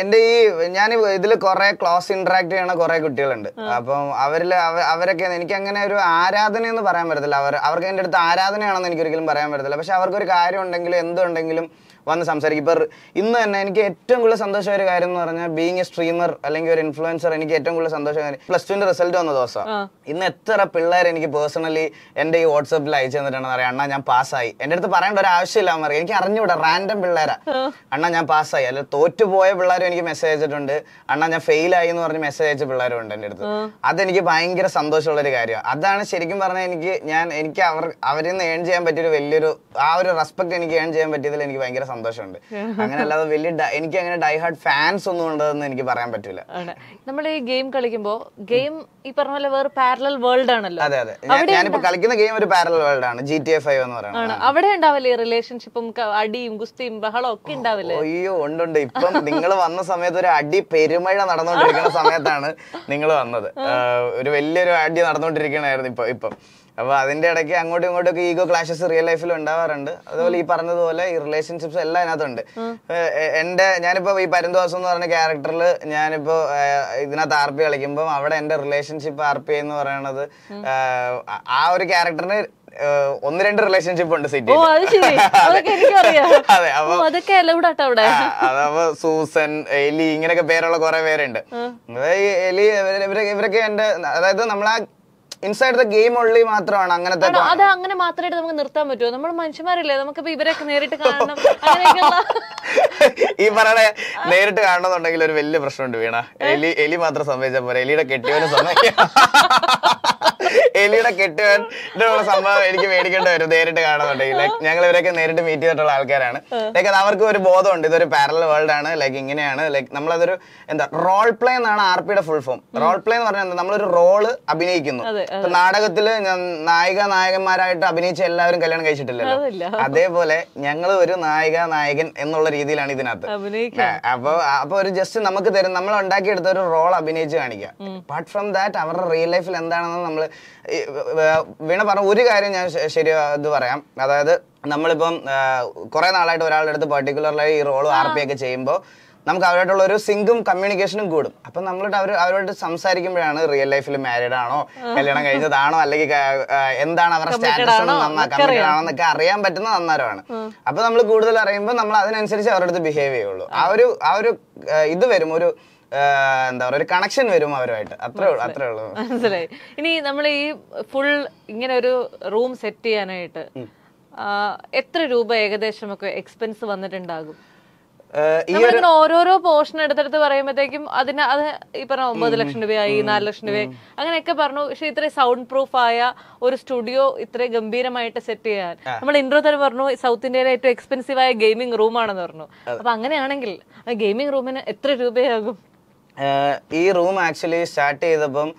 എന്റെ ഈ ഞാൻ ഇതിൽ കുറെ ക്ലോസ് ഇന്ററാക്ട് ചെയ്യണ കുറെ കുട്ടികളുണ്ട് അപ്പം അവരിൽ അവരൊക്കെ എനിക്ക് അങ്ങനെ ഒരു ആരാധന എന്ന് പറയാൻ പറ്റത്തില്ല അവർ അവർക്ക് എൻ്റെ അടുത്ത് ആരാധനയാണെന്ന് എനിക്ക് ഒരിക്കലും പറയാൻ പറ്റത്തില്ല പക്ഷെ അവർക്കൊരു കാര്യം ഉണ്ടെങ്കിലും എന്തുണ്ടെങ്കിലും വന്ന് സംസാരിക്കും ഇപ്പം ഇന്ന് തന്നെ എനിക്ക് ഏറ്റവും കൂടുതൽ സന്തോഷമായ ഒരു കാര്യം എന്ന് പറഞ്ഞാൽ ബീങ് എ സ്ട്രീമർ അല്ലെങ്കിൽ ഒരു ഇൻഫ്ലുവൻസർ എനിക്ക് ഏറ്റവും കൂടുതൽ സന്തോഷമായ പ്ലസ് ടുവിന്റെ റിസൾട്ട് വന്ന ദിവസം ഇന്ന് എത്ര പിള്ളേർ എനിക്ക് പേഴ്സണലി എൻ്റെ ഈ വാട്സപ്പിൽ അയച്ചു തന്നിട്ടാണ് പറയാം അണ്ണാ ഞാൻ പാസ്സായി എൻ്റെ അടുത്ത് പറയേണ്ട ഒരു ആവശ്യമില്ല എന്നറിയാം എനിക്ക് അറിഞ്ഞുകൂടാ റാൻഡം പിള്ളേരാ അണ്ണാ ഞാൻ പാസ്സായി അല്ലെ തോറ്റുപോയ പിള്ളേരും എനിക്ക് മെസ്സേജ് അയച്ചിട്ടുണ്ട് അണ്ണാ ഞാൻ ഫെയിലായി എന്ന് പറഞ്ഞ് മെസ്സേജ് അയച്ച പിള്ളേരും ഉണ്ട് എൻ്റെ അടുത്ത് അതെനിക്ക് ഭയങ്കര സന്തോഷമുള്ള ഒരു കാര്യമാണ് അതാണ് ശരിക്കും പറഞ്ഞാൽ എനിക്ക് ഞാൻ എനിക്ക് അവർ അവരിൽ നിന്ന് ഏൺ ചെയ്യാൻ പറ്റിയൊരു വലിയൊരു ആ ഒരു റെസ്പെക്ട് എനിക്ക് ഏൺ ചെയ്യാൻ പറ്റിയതിൽ എനിക്ക് ഭയങ്കര സന്തോഷമുണ്ട് അങ്ങനെ അല്ലാതെ വലിയ എനിക്ക് അങ്ങനെ ഡൈഹാർഡ് ഫാൻസ് ഒന്നും ഉണ്ടെന്ന് എനിക്ക് പറയാൻ പറ്റില്ല നമ്മൾ ഈ ഗെയിം കളിക്കുമ്പോ ഗെയിം ഈ പറഞ്ഞ പോലെ വേറെ പാരലൽ വേൾഡ് ആണല്ലോ അതെ അതെ ഞാനിപ്പോ കളിക്കുന്ന ഗെയിം ഒരു പാരലൽ വേൾഡ് ആണ് ജി ടി എഫ് ഐ എന്ന് പറയുന്നത് അവിടെ ഉണ്ടാവില്ലേ റിലേഷൻഷിപ്പും അടിയും ഗുസ്തിയും ബഹളം ഒക്കെ ഉണ്ടാവില്ലേ അയ്യോ ഉണ്ട് ഇപ്പം നിങ്ങൾ വന്ന സമയത്ത് ഒരു അടി പെരുമഴ നടന്നുകൊണ്ടിരിക്കുന്ന സമയത്താണ് നിങ്ങൾ വന്നത് ഒരു വലിയൊരു അടി നടന്നുകൊണ്ടിരിക്കണായിരുന്നു ഇപ്പൊ ഇപ്പം അപ്പോൾ അതിന്റെ ഇടയ്ക്ക് അങ്ങോട്ടും ഇങ്ങോട്ടും ഈഗോ ക്ലാഷസ് റിയൽ ലൈഫിൽ ഉണ്ടാവാറുണ്ട് അതുപോലെ ഈ പറഞ്ഞതുപോലെ ഈ റിലേഷൻഷിപ്സ് എല്ലാം അതിനകത്തുണ്ട് എന്റെ ഞാനിപ്പോ ഈ പരന്തോസം എന്ന് പറഞ്ഞ ക്യാരക്ടറിൽ ഞാനിപ്പോ ഇതിനകത്ത് ആർ പി കളിക്കുമ്പോൾ അവിടെ എന്റെ റിലേഷൻഷിപ്പ് ആർ പി എന്ന് പറയണത് ആ ഒരു ക്യാരക്ടറിന് ഒന്ന് രണ്ട് റിലേഷൻഷിപ്പ് ഉണ്ട് സിറ്റി അതെ സൂസൻ എലി ഇങ്ങനെയൊക്കെ പേരുള്ള കുറെ പേരുണ്ട് എലി ഇവരൊക്കെ എന്റെ അതായത് നമ്മൾ ആ ഇൻസൈഡ് ദ ഗെയിം ഉള്ളി മാത്രമാണ് അങ്ങനത്തെ അത് അങ്ങനെ മാത്രമായിട്ട് നമുക്ക് നിർത്താൻ പറ്റുമോ നമ്മൾ മനുഷ്യന്മാരല്ലേ നമുക്ക് ഇവരൊക്കെ നേരിട്ട് കാണണം ഈ പറയണ നേരിട്ട് കാണണമെന്നുണ്ടെങ്കിൽ ഒരു വലിയ പ്രശ്നമുണ്ട് വീണ എലി എലി മാത്രം സംഭവിച്ചാൽ പോരാ എലിയുടെ കെട്ടിയവനും സംഭവിക്കാം എലിയുടെ ഇതിനുള്ള സംഭവം എനിക്ക് മേടിക്കേണ്ടി വരും നേരിട്ട് കാണുന്നുണ്ടെങ്കിൽ ലൈക് ഞങ്ങൾ ഇവരൊക്കെ നേരിട്ട് മീറ്റ് ചെയ്തിട്ടുള്ള ആൾക്കാരാണ് ലൈക്ക് അത് അവർക്ക് ഒരു ബോധമുണ്ട് ഇതൊരു പാരലൽ വേൾഡ് ആണ് ലൈക്ക് ഇങ്ങനെയാണ് ലൈക്ക് നമ്മളതൊരു എന്താ റോൾ പ്ലേ എന്നാണ് ആർ പിയുടെ ഫുൾ ഫോം റോൾ പ്ലേ എന്ന് പറഞ്ഞാൽ നമ്മളൊരു റോള് അഭിനയിക്കുന്നു നാടകത്തിൽ നായിക നായകന്മാരായിട്ട് അഭിനയിച്ച എല്ലാവരും കല്യാണം കഴിച്ചിട്ടില്ലല്ലോ അതേപോലെ ഞങ്ങൾ ഒരു നായിക നായകൻ എന്നുള്ള രീതിയിലാണ് ഇതിനകത്ത് അപ്പൊ അപ്പൊ ഒരു ജസ്റ്റ് നമുക്ക് തരും നമ്മൾ ഉണ്ടാക്കിയെടുത്ത ഒരു റോൾ അഭിനയിച്ച് കാണിക്കാം അപ്പാർട്ട് ഫ്രം ദാറ്റ് അവരുടെ റിയൽ ലൈഫിൽ എന്താണെന്ന് നമ്മൾ വീണ പറഞ്ഞ ഒരു കാര്യം ഞാൻ ശരി ഇത് പറയാം അതായത് നമ്മളിപ്പം കുറേ നാളായിട്ട് ഒരാളുടെ അടുത്ത് പെർട്ടിക്കുലർലായി ഈ റോളും ആർ പി ഒക്കെ ചെയ്യുമ്പോൾ നമുക്ക് അവരായിട്ടുള്ള ഒരു സിങ്കും കമ്മ്യൂണിക്കേഷനും കൂടും അപ്പൊ നമ്മളിട്ട് അവർ അവരോട് സംസാരിക്കുമ്പോഴാണ് റിയൽ ലൈഫിൽ മാരീഡ് ആണോ കല്യാണം കഴിഞ്ഞതാണോ അല്ലെങ്കിൽ എന്താണ് അവരുടെ സ്റ്റാറ്റസ് ആണോ എന്നൊക്കെ അറിയാൻ പറ്റുന്ന നന്നാരമാണ് അപ്പൊ നമ്മൾ കൂടുതൽ അറിയുമ്പോൾ നമ്മൾ അതിനനുസരിച്ച് അവരുടെ അടുത്ത് ബിഹേവ് ചെയ്യുള്ളൂ ആ ഒരു ആ ഒരു ഇത് വരും ഒരു എന്താ പറയുക ഒരു കണക്ഷൻ വരും അവരുമായിട്ട് അത്രേ ഉള്ളൂ അത്രേ ഉള്ളൂ മനസ്സിലായി ഇനി നമ്മൾ ഈ ഫുൾ ഇങ്ങനെ ഒരു റൂം സെറ്റ് ചെയ്യാനായിട്ട് എത്ര രൂപ ഏകദേശം ഒക്കെ എക്സ്പെൻസ് വന്നിട്ടുണ്ടാകും ഓരോരോ പോർഷൻ എടുത്തെടുത്ത് പറയുമ്പോഴത്തേക്കും അതിന് അത് ഈ പറഞ്ഞ ഒമ്പത് ലക്ഷം രൂപയായി നാല് ലക്ഷം രൂപയായി അങ്ങനെയൊക്കെ പറഞ്ഞു പക്ഷെ ഇത്രയും സൗണ്ട് പ്രൂഫ് ആയ ഒരു സ്റ്റുഡിയോ ഇത്രയും ഗംഭീരമായിട്ട് സെറ്റ് ചെയ്യാൻ നമ്മൾ ഇൻട്രോ തന്നെ പറഞ്ഞു സൗത്ത് ഇന്ത്യയിലെ ഏറ്റവും എക്സ്പെൻസീവ് ആയ ഗെയിമിംഗ് റൂം ആണെന്ന് പറഞ്ഞു അപ്പൊ അങ്ങനെയാണെങ്കിൽ ഗെയിമിംഗ് റൂമിന് എത്ര രൂപയാകും ഈ റൂം ആക്ച്വലി സ്റ്റാർട്ട് ചെയ്തപ്പം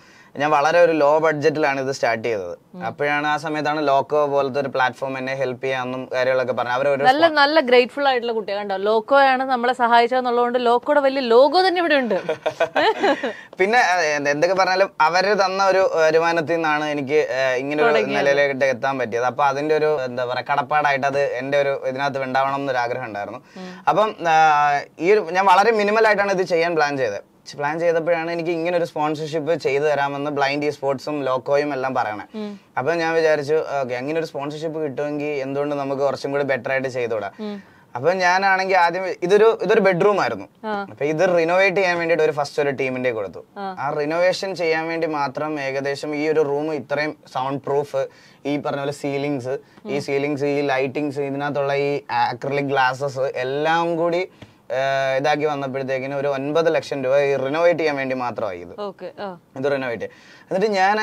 ഞാൻ വളരെ ഒരു ലോ ബഡ്ജറ്റിലാണ് ഇത് സ്റ്റാർട്ട് ചെയ്തത് അപ്പോഴാണ് ആ സമയത്താണ് ലോക്കോ പോലത്തെ ഒരു പ്ലാറ്റ്ഫോം എന്നെ ഹെൽപ്പ് ചെയ്യാന്നും കാര്യങ്ങളൊക്കെ പറഞ്ഞു അവർ നല്ല നല്ല ഗ്രേറ്റ്ഫുൾ ആയിട്ടുള്ള കുട്ടികൾ കണ്ടോ ലോക്കോ ആണ് നമ്മളെ സഹായിച്ചതെന്നുള്ളതുകൊണ്ട് ലോക്കോടെ വലിയ ലോഗോ തന്നെ ഇവിടെ ഉണ്ട് പിന്നെ എന്തൊക്കെ പറഞ്ഞാലും അവര് തന്ന ഒരു വരുമാനത്തിൽ നിന്നാണ് എനിക്ക് ഇങ്ങനെ ഒരു നിലയിലേക്ക് എത്താൻ പറ്റിയത് അപ്പൊ അതിന്റെ ഒരു എന്താ പറയുക കടപ്പാടായിട്ട് അത് എന്റെ ഒരു ഇതിനകത്ത് ഉണ്ടാവണം എന്നൊരു ആഗ്രഹം ഉണ്ടായിരുന്നു അപ്പം ഈ ഞാൻ വളരെ മിനിമൽ ആയിട്ടാണ് ഇത് ചെയ്യാൻ പ്ലാൻ ചെയ്തത് പ്ലാൻ ചെയ്തപ്പോഴാണ് എനിക്ക് ഇങ്ങനെ ഒരു സ്പോൺസർഷിപ്പ് ചെയ്തു തരാമെന്ന് ബ്ലൈൻഡ് ഈ സ്പോർട്സും ലോക്കോയും എല്ലാം പറയണേ അപ്പൊ ഞാൻ വിചാരിച്ചു ഓക്കെ അങ്ങനെ ഒരു സ്പോൺസർഷിപ്പ് കിട്ടുമെങ്കിൽ എന്തുകൊണ്ട് നമുക്ക് കുറച്ചും കൂടി ബെറ്റർ ആയിട്ട് ചെയ്തുകൂടാ അപ്പൊ ഞാനാണെങ്കിൽ ആദ്യം ഇതൊരു ഇതൊരു ബെഡ്റൂം ആയിരുന്നു അപ്പൊ ഇത് റിനോവേറ്റ് ചെയ്യാൻ വേണ്ടിട്ട് ഒരു ഫസ്റ്റ് ഒരു ടീമിന്റെ കൊടുത്തു ആ റിനോവേഷൻ ചെയ്യാൻ വേണ്ടി മാത്രം ഏകദേശം ഈ ഒരു റൂം ഇത്രയും സൗണ്ട് പ്രൂഫ് ഈ പറഞ്ഞ പോലെ സീലിങ്സ് ഈ സീലിങ്സ് ഈ ലൈറ്റിങ്സ് ഇതിനകത്തുള്ള ഈ ആക്രലിക് ഗ്ലാസസ് എല്ലാം കൂടി ഇതാക്കി വന്നപ്പോഴത്തേക്കിന് ഒരു ഒൻപത് ലക്ഷം രൂപ റിനോവേറ്റ് ചെയ്യാൻ വേണ്ടി മാത്രമായി ഇത് ഇത് റിനോവേറ്റ് എന്നിട്ട് ഞാൻ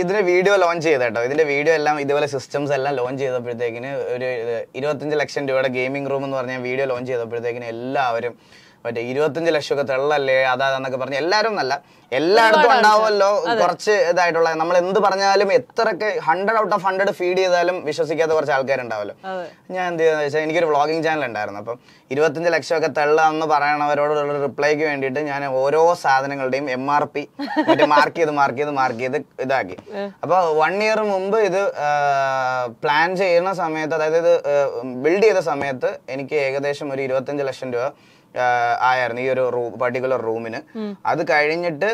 ഇതിന് വീഡിയോ ലോഞ്ച് ചെയ്ത കേട്ടോ ഇതിന്റെ വീഡിയോ എല്ലാം ഇതുപോലെ സിസ്റ്റംസ് എല്ലാം ലോഞ്ച് ചെയ്തപ്പോഴത്തേക്കിന് ഒരു ഇരുപത്തഞ്ച് ലക്ഷം രൂപയുടെ ഗെയിമിംഗ് റൂം എന്ന് പറഞ്ഞ വീഡിയോ ലോഞ്ച് ചെയ്തപ്പോഴത്തേക്കിന് എല്ലാവരും മറ്റേ ഇരുപത്തഞ്ച് ലക്ഷമൊക്കെ തെള്ളല്ലേ അതാന്നൊക്കെ പറഞ്ഞ് എല്ലാവരും നല്ല എല്ലായിടത്തും ഉണ്ടാവുമല്ലോ കുറച്ച് ഇതായിട്ടുള്ള നമ്മൾ എന്ത് പറഞ്ഞാലും എത്രയൊക്കെ hundred out of hundred feed ചെയ്താലും വിശ്വസിക്കാത്ത കുറച്ച് ആൾക്കാരുണ്ടാവല്ലോ ഞാൻ എന്ത് ചെയ്യുന്നത് വെച്ചാൽ എനിക്കൊരു വ്ളോഗിങ് ചാനൽ ഉണ്ടായിരുന്നു അപ്പം ഇരുപത്തഞ്ച് ലക്ഷമൊക്കെ തെള്ളാന്ന് പറയണവരോടുള്ള റിപ്ലൈക്ക് വേണ്ടിയിട്ട് ഞാൻ ഓരോ സാധനങ്ങളുടെയും എം ആർ പി മാർക്ക് ചെയ്ത് മാർക്ക് ചെയ്ത് മാർക്ക് ചെയ്ത് ഇതാക്കി അപ്പോൾ വൺ ഇയർ മുമ്പ് ഇത് പ്ലാൻ ചെയ്യുന്ന സമയത്ത് അതായത് ഇത് ബിൽഡ് ചെയ്ത സമയത്ത് എനിക്ക് ഏകദേശം ഒരു ഇരുപത്തഞ്ച് ലക്ഷം രൂപ ആയിരുന്നു ഈ ഒരു പർട്ടിക്കുലർ റൂമിന് അത് കഴിഞ്ഞിട്ട്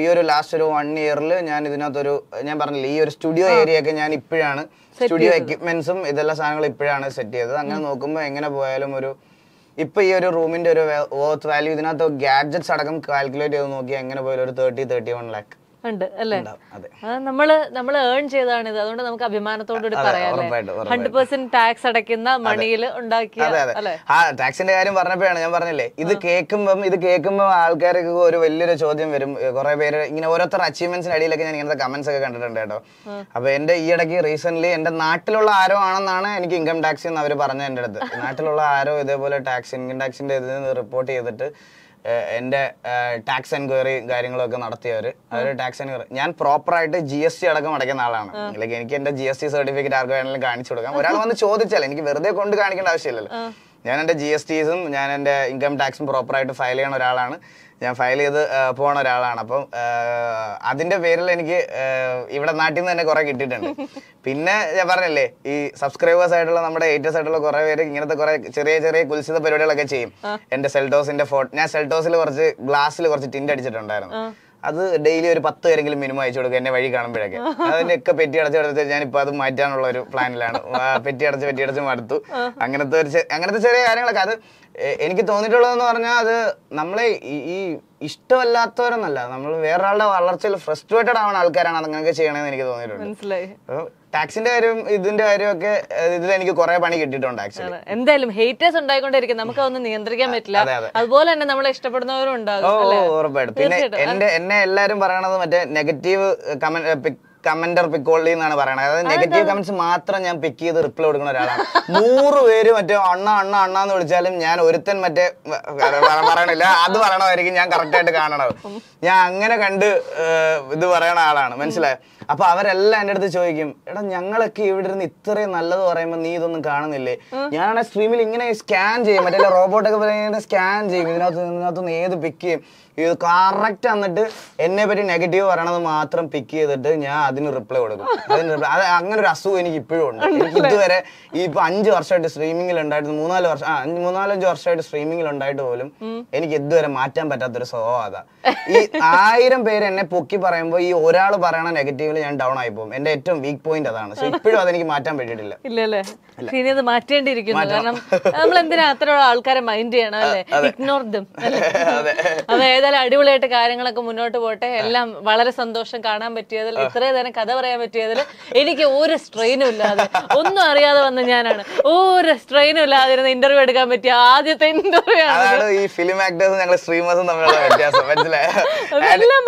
ഈ ഒരു ലാസ്റ്റ് ഒരു വൺ ഇയറിൽ ഞാൻ ഇതിനകത്തൊരു ഞാൻ പറഞ്ഞില്ല ഈ ഒരു സ്റ്റുഡിയോ ഏരിയ ഒക്കെ ഞാൻ ഇപ്പോഴാണ് സ്റ്റുഡിയോ എക്യുപ്മെന്റ്സും ഇതെല്ലാം സാധനങ്ങൾ ഇപ്പോഴാണ് സെറ്റ് ചെയ്തത് അങ്ങനെ നോക്കുമ്പോൾ എങ്ങനെ പോയാലും ഒരു ഇപ്പൊ ഈ ഒരു റൂമിന്റെ ഒരു വാല്യൂ ഇതിനകത്ത് ഗാഡ്ജറ്റ്സ് അടക്കം കാൽക്കുലേറ്റ് ചെയ്ത് നോക്കി എങ്ങനെ പോയാലും ഒരു തേർട്ടി തേർട്ടി വൺ ലാക്ക് ഉണ്ട് അല്ലേ നമ്മള് നമ്മൾ ഏൺ ചെയ്താണ് ഇത് അതുകൊണ്ട് നമുക്ക് അഭിമാനത്തോടുകൂടി പറയാം ഹൺഡ്രഡ് പെർസെന്റ് ടാക്സ് അടയ്ക്കുന്ന മണിയിൽ ഉണ്ടാക്കിയ ആ ടാക്സിന്റെ കാര്യം പറഞ്ഞപ്പോഴാണ് ഞാൻ പറഞ്ഞില്ലേ ഇത് കേൾക്കുമ്പം ഇത് കേൾക്കുമ്പോൾ ആൾക്കാർക്ക് ഒരു വലിയൊരു ചോദ്യം വരും കുറെ പേര് ഇങ്ങനെ ഓരോരുത്തർ അച്ചീവ്മെന്റ്സിന് അടിയിലൊക്കെ ഞാൻ ഇങ്ങനത്തെ കമന്റ്സ് ഒക്കെ കണ്ടിട്ടുണ്ട് കേട്ടോ അപ്പൊ എന്റെ ഈ ഇടയ്ക്ക് റീസെന്റ് എന്റെ നാട്ടിലുള്ള ആരോ ആണെന്നാണ് എനിക്ക് ഇൻകം ടാക്സ് എന്ന് അവർ പറഞ്ഞ എന്റെ അടുത്ത് നാട്ടിലുള്ള ആരോ ഇതേപോലെ ടാക്സ് ഇൻകം ടാക്സിന്റെ ഇത് റിപ്പോർട്ട് ചെയ്തിട്ട് എൻ്റെ ടാക്സ് എൻക്വയറി കാര്യങ്ങളൊക്കെ നടത്തിയവർ അവർ ടാക്സ് എൻക്വയറി ഞാൻ പ്രോപ്പറായിട്ട് ജി എസ് ടി അടക്കം അടയ്ക്കുന്ന ആളാണ് ലൈക്ക് എനിക്ക് എൻ്റെ ജി എസ് ടി സർട്ടിഫിക്കറ്റ് ആർക്ക് വേണമെങ്കിലും കാണിച്ചു കൊടുക്കാം ഒരാൾ വന്ന് ചോദിച്ചാൽ എനിക്ക് വെറുതെ കൊണ്ട് കാണിക്കേണ്ട ആവശ്യമില്ലല്ലോ ഞാൻ എൻ്റെ ജി എസ് ടീസും ഞാൻ എൻ്റെ ഇൻകം ടാക്സും പ്രോപ്പറായിട്ട് ഫയൽ ചെയ്യുന്ന ഒരാളാണ് ഞാൻ ഫയൽ ചെയ്ത് പോണ ഒരാളാണ് അപ്പം അതിന്റെ പേരിൽ എനിക്ക് ഇവിടെ നാട്ടിൽ നിന്ന് തന്നെ കുറെ കിട്ടിയിട്ടുണ്ട് പിന്നെ ഞാൻ പറഞ്ഞല്ലേ ഈ സബ്സ്ക്രൈബേഴ്സ് ആയിട്ടുള്ള നമ്മുടെ ഏറ്റവും ആയിട്ടുള്ള കുറെ പേര് ഇങ്ങനത്തെ കുറെ ചെറിയ ചെറിയ കുൽസിത പരിപാടികളൊക്കെ ചെയ്യും എന്റെ സെൽഡോസിന്റെ ഫോട്ടോ ഞാൻ സെൽഡോസിൽ കുറച്ച് ഗ്ലാസ്സിൽ കുറച്ച് ടിൻഡ് അടിച്ചിട്ടുണ്ടായിരുന്നു അത് ഡെയിലി ഒരു പത്ത് പേരെങ്കിലും മിനിമം അയച്ചു കൊടുക്കുക എന്നെ വഴി കാണുമ്പോഴൊക്കെ അതിനൊക്കെ പെറ്റി ഞാൻ ഞാനിപ്പോൾ അത് മാറ്റാനുള്ള ഒരു പ്ലാനിലാണ് പെറ്റി അടച്ച് പെറ്റി അടച്ച് മടുത്തു അങ്ങനത്തെ ഒരു അങ്ങനത്തെ ചെറിയ കാര്യങ്ങളൊക്കെ അത് എനിക്ക് തോന്നിയിട്ടുള്ളതെന്ന് പറഞ്ഞാൽ അത് നമ്മളെ ഈ ഇഷ്ടമല്ലാത്തവരൊന്നല്ല നമ്മൾ വേറൊരാളുടെ വളർച്ചയിൽ ഫ്രസ്ട്രേറ്റഡ് ആവുന്ന ആൾക്കാരാണ് അങ്ങനെയൊക്കെ ചെയ്യണമെന്ന് എനിക്ക് തോന്നിയിട്ടുണ്ട് മനസ്സിലായി ടാക്സിന്റെ കാര്യം ഇതിന്റെ കാര്യമൊക്കെ ഇതിൽ എനിക്ക് കുറെ പണി കിട്ടിയിട്ടുണ്ട് ആക്ച്വലി എന്തായാലും ഹേറ്റേഴ്സ് ഉണ്ടായിക്കൊണ്ടിരിക്കും നമുക്ക് അതൊന്നും നിയന്ത്രിക്കാൻ പറ്റില്ല അതുപോലെ തന്നെ നമ്മളെ ഇഷ്ടപ്പെടുന്നവരും ഉണ്ടാകും ഓ പിന്നെ എന്നെ എല്ലാരും പറയണത് മറ്റേ നെഗറ്റീവ് കമന്റ് കമന്റർ പിക്കോളി എന്നാണ് പറയുന്നത് അതായത് നെഗറ്റീവ് കമന്റ്സ് മാത്രം ഞാൻ പിക്ക് ചെയ്ത് റിപ്ലൈ കൊടുക്കുന്ന ഒരാളാണ് നൂറ് പേര് മറ്റേ അണ്ണ അണ്ണ അണ്ണ എന്ന് വിളിച്ചാലും ഞാൻ ഒരുത്തൻ മറ്റേ പറയണില്ല അത് പറയണമായിരിക്കും ഞാൻ കറക്റ്റ് ആയിട്ട് കാണണത് ഞാൻ അങ്ങനെ കണ്ട് ഇത് പറയണ ആളാണ് മനസ്സിലായോ അപ്പൊ അവരെല്ലാം എന്റെ അടുത്ത് ചോദിക്കും എടാ ഞങ്ങളൊക്കെ ഇവിടെ ഇരുന്ന് ഇത്രയും നല്ലത് പറയുമ്പോൾ നീ ഇതൊന്നും കാണുന്നില്ലേ ഞാനാണ് സ്ട്രീമിൽ ഇങ്ങനെ സ്കാൻ ചെയ്യും മറ്റേ റോബോട്ടൊക്കെ സ്കാൻ ചെയ്യും ഇതിനകത്ത് ഇതിനകത്തുനിന്ന് ഏത് പിക്ക് ചെയ്യും ഇത് കറക്റ്റ് എന്നിട്ട് എന്നെ പറ്റി നെഗറ്റീവ് പറയണത് മാത്രം പിക്ക് ചെയ്തിട്ട് ഞാൻ അതിന് റിപ്ലൈ കൊടുക്കും അത് അങ്ങനെ ഒരു അസുഖം എനിക്ക് ഇപ്പോഴും ഉണ്ട് എനിക്ക് ഇതുവരെ ഈ ഇപ്പൊ അഞ്ച് വർഷമായിട്ട് സ്ട്രീമിംഗിൽ ഉണ്ടായിട്ട് മൂന്നാല് വർഷം ആ മൂന്നാലഞ്ച് വർഷമായിട്ട് സ്ട്രീമിംഗിൽ ഉണ്ടായിട്ട് പോലും എനിക്ക് ഇതുവരെ മാറ്റാൻ പറ്റാത്തൊരു സ്വഭാവം അതാ ഈ ആയിരം പേര് എന്നെ പൊക്കി പറയുമ്പോൾ ഈ ഒരാൾ പറയണ നെഗറ്റീവിൽ ഞാൻ ഡൗൺ ആയി പോകും എന്റെ ഏറ്റവും വീക്ക് പോയിന്റ് അതാണ് പക്ഷെ ഇപ്പോഴും അതെനിക്ക് മാറ്റാൻ പറ്റിയിട്ടില്ല ഇല്ലല്ലേ ഇനി അത് മാറ്റേണ്ടിയിരിക്കുന്നു കാരണം നമ്മൾ എന്തിനാ അത്ര ആൾക്കാരെ മൈൻഡ് ചെയ്യണം അല്ലെ ഇഗ്നോർ ദം അതെ ചെയ്താലും അടിപൊളിയായിട്ട് കാര്യങ്ങളൊക്കെ മുന്നോട്ട് പോട്ടെ എല്ലാം വളരെ സന്തോഷം കാണാൻ പറ്റിയതിൽ ഇത്രയും നേരം കഥ പറയാൻ പറ്റിയതിൽ എനിക്ക് ഒരു സ്ട്രെയിനും ഇല്ലാതെ ഒന്നും അറിയാതെ വന്ന ഞാനാണ് ഒരു സ്ട്രെയിനും ഇല്ലാതെ ഇരുന്ന് ഇന്റർവ്യൂ എടുക്കാൻ പറ്റിയ ആദ്യത്തെ ഇന്റർവ്യൂ ആണ് ഈ ഫിലിം ആക്ടേഴ്സും തമ്മിലുള്ള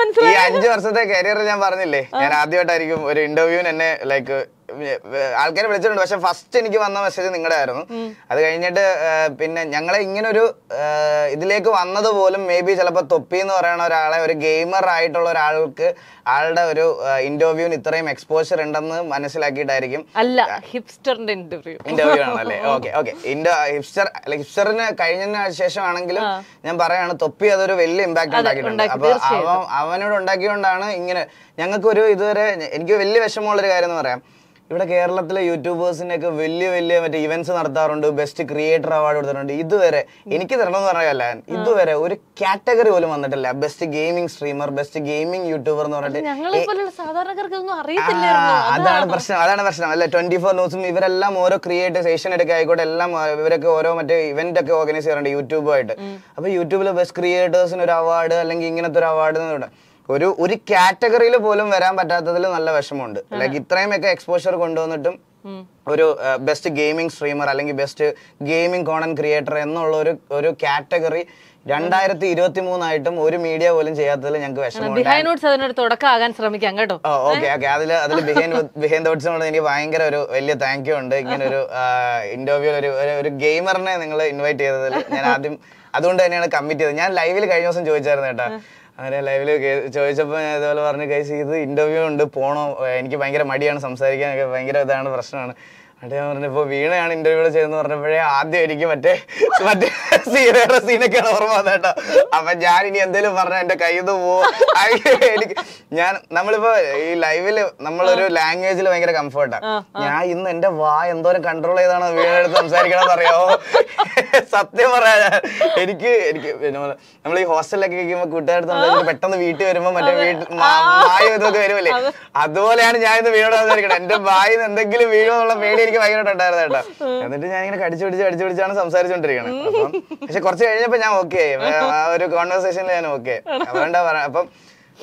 മനസ്സിലായി ഈ അഞ്ചു വർഷത്തെ കരിയർ ഞാൻ പറഞ്ഞില്ലേ ഞാൻ ആദ്യമായിട്ടായിരിക്കും ഒരു ഇന്റർവ്യൂവിന് എന്നെ ലൈക്ക് ആൾക്കാരെ വിളിച്ചിട്ടുണ്ട് പക്ഷെ ഫസ്റ്റ് എനിക്ക് വന്ന മെസ്സേജ് നിങ്ങളുടെ ആയിരുന്നു അത് കഴിഞ്ഞിട്ട് പിന്നെ ഞങ്ങളെ ഇങ്ങനൊരു ഇതിലേക്ക് വന്നത് പോലും മേ ബി ചിലപ്പോൾ തൊപ്പി എന്ന് പറയുന്ന ഒരാളെ ഒരു ഗെയിമർ ആയിട്ടുള്ള ഒരാൾക്ക് ആളുടെ ഒരു ഇന്റർവ്യൂവിന് ഇത്രയും എക്സ്പോഷർ ഉണ്ടെന്ന് മനസ്സിലാക്കിയിട്ടായിരിക്കും അല്ല ഹിപ്സ്റ്ററിന്റെ ഇന്റർവ്യൂ ഇന്റർവ്യൂ ആണല്ലേ ഓക്കെ ഓക്കെ ഹിപ്സ്റ്റർ ഹിപ്സ്റ്ററിന് കഴിഞ്ഞതിന് ശേഷമാണെങ്കിലും ഞാൻ പറയാണ് തൊപ്പി അതൊരു വലിയ ഇമ്പാക്ട് ഉണ്ടാക്കിയിട്ടുണ്ട് അപ്പൊ അവൻ അവനോട് ഉണ്ടാക്കിയോണ്ടാണ് ഇങ്ങനെ ഞങ്ങൾക്കൊരു ഇതുവരെ എനിക്ക് വലിയ വിഷമമുള്ളൊരു കാര്യം എന്ന് പറയാം ഇവിടെ കേരളത്തിലെ യൂട്യൂബേഴ്സിനൊക്കെ വലിയ വലിയ മറ്റേ ഇവന്റ്സ് നടത്താറുണ്ട് ബെസ്റ്റ് ക്രിയേറ്റർ അവാർഡ് കൊടുത്തിട്ടുണ്ട് ഇതുവരെ എനിക്ക് തരണമെന്ന് പറയാല്ല ഇതുവരെ ഒരു കാറ്റഗറി പോലും വന്നിട്ടില്ല best gaming streamer best gaming YouTuber എന്ന് പറഞ്ഞിട്ട് അതാണ് പ്രശ്നം അതാണ് പ്രശ്നം അല്ല ട്വന്റി ഫോർ ന്യൂസും ഇവരെല്ലാം ഓരോ ക്രിയേറ്റേഴ്സ് ഏഷ്യൻ എടുക്കുക ആയിക്കോട്ടെ എല്ലാം ഇവരൊക്കെ ഓരോ മറ്റേ ഇവന്റ് ഒക്കെ ഓർഗനൈസ് ചെയ്യാറുണ്ട് യൂട്യൂബുമായിട്ട് അപ്പൊ യൂട്യൂബിലെ ബെസ്റ്റ് ക്രിയേറ്റേഴ്സിന് ഒരു അവാർഡ് അല്ലെങ്കിൽ ഇങ്ങനത്തെ ഒരു അവാർഡ് എന്ന് ഒരു ഒരു കാറ്റഗറിയിൽ പോലും വരാൻ പറ്റാത്തതിൽ നല്ല വിഷമമുണ്ട് ലൈക്ക് ഇത്രയുമൊക്കെ എക്സ്പോഷർ കൊണ്ടുവന്നിട്ടും ഒരു ബെസ്റ്റ് ഗെയിമിംഗ് സ്ട്രീമർ അല്ലെങ്കിൽ ബെസ്റ്റ് ഗെയിമിംഗ് കോണൻ ക്രിയേറ്റർ എന്നുള്ള ഒരു ഒരു കാറ്റഗറി രണ്ടായിരത്തി ഇരുപത്തി മൂന്നായിട്ടും ഒരു മീഡിയ പോലും ചെയ്യാത്തതിൽ ഞങ്ങൾക്ക് വിഷമം ശ്രമിക്കാം കേട്ടോ ഓക്കെ ഓക്കെ അതിൽ അതിൽ ബിഹൈൻ ബിഹൈൻ തോട്ട്സിനോട് എനിക്ക് ഭയങ്കര ഒരു വലിയ താങ്ക് യു ഉണ്ട് ഇങ്ങനെ ഒരു ഇന്റർവ്യൂ ഒരു ഒരു ഗെയിമറിനെ നിങ്ങൾ ഇൻവൈറ്റ് ചെയ്തതിൽ ഞാൻ ആദ്യം അതുകൊണ്ട് തന്നെയാണ് കമ്മിറ്റ് ചെയ്തത് ഞാൻ ലൈവിൽ കഴിഞ്ഞ ദിവസം ചോദിച്ചായിരുന്നു കേട്ടോ അങ്ങനെ ലൈവിൽ ചോദിച്ചപ്പോൾ ഞാൻ ഇതുപോലെ പറഞ്ഞു കഴിച്ച് ഇത് ഇൻ്റർവ്യൂ ഉണ്ട് പോണോ എനിക്ക് ഭയങ്കര മടിയാണ് സംസാരിക്കാനൊക്കെ ഭയങ്കര ഇതാണ് പ്രശ്നമാണ് അവിടെ ഞാൻ പറഞ്ഞപ്പോ വീണയാണ് ഇന്റർവ്യൂ ചെയ്തെന്ന് പറഞ്ഞപ്പോഴേ ആദ്യം എനിക്ക് മറ്റേ മറ്റേ സീനയുടെ സീനൊക്കെ ഓർമ്മ വന്നേട്ടോ അപ്പൊ ഞാൻ ഇനി എന്തേലും പറഞ്ഞ എന്റെ കൈന്ന് നിന്ന് പോവും എനിക്ക് ഞാൻ നമ്മളിപ്പോ ഈ ലൈവില് നമ്മളൊരു ലാംഗ്വേജിൽ ഭയങ്കര കംഫർട്ടാണ് ഞാൻ ഇന്ന് എന്റെ വാ എന്തോരം കൺട്രോൾ ചെയ്താണ് വീണെടുത്ത് സംസാരിക്കണമെന്ന് അറിയാമോ സത്യം പറയാൻ എനിക്ക് എനിക്ക് നമ്മൾ ഈ ഹോസ്റ്റലിലൊക്കെ കഴിക്കുമ്പോൾ കൂട്ടുകാരത്ത് സംസാരിക്കുമ്പോൾ പെട്ടെന്ന് വീട്ടിൽ വരുമ്പോൾ മറ്റേ വീട്ടിൽ മായ ഇതൊക്കെ വരുമല്ലേ അതുപോലെയാണ് ഞാൻ ഇന്ന് വീണോട് സംസാരിക്കണം എന്റെ വായിന്ന് എന്തെങ്കിലും വീഴുമെന്നുള്ള പേടി എനിക്ക് ഭയങ്കരമായിട്ട് ഉണ്ടായിരുന്നു കേട്ടോ എന്നിട്ട് ഞാൻ ഇങ്ങനെ കടിച്ചു പിടിച്ച് കടിച്ചു പിടിച്ചാണ് സംസാരിച്ചോണ്ടിരിക്കണത് പക്ഷെ കുറച്ച് കഴിഞ്ഞപ്പോ ഞാൻ ഓക്കെ ആ ഒരു കോൺവെർസേഷനിൽ ഞാൻ ഓക്കെ അതുകൊണ്ടാ അപ്പം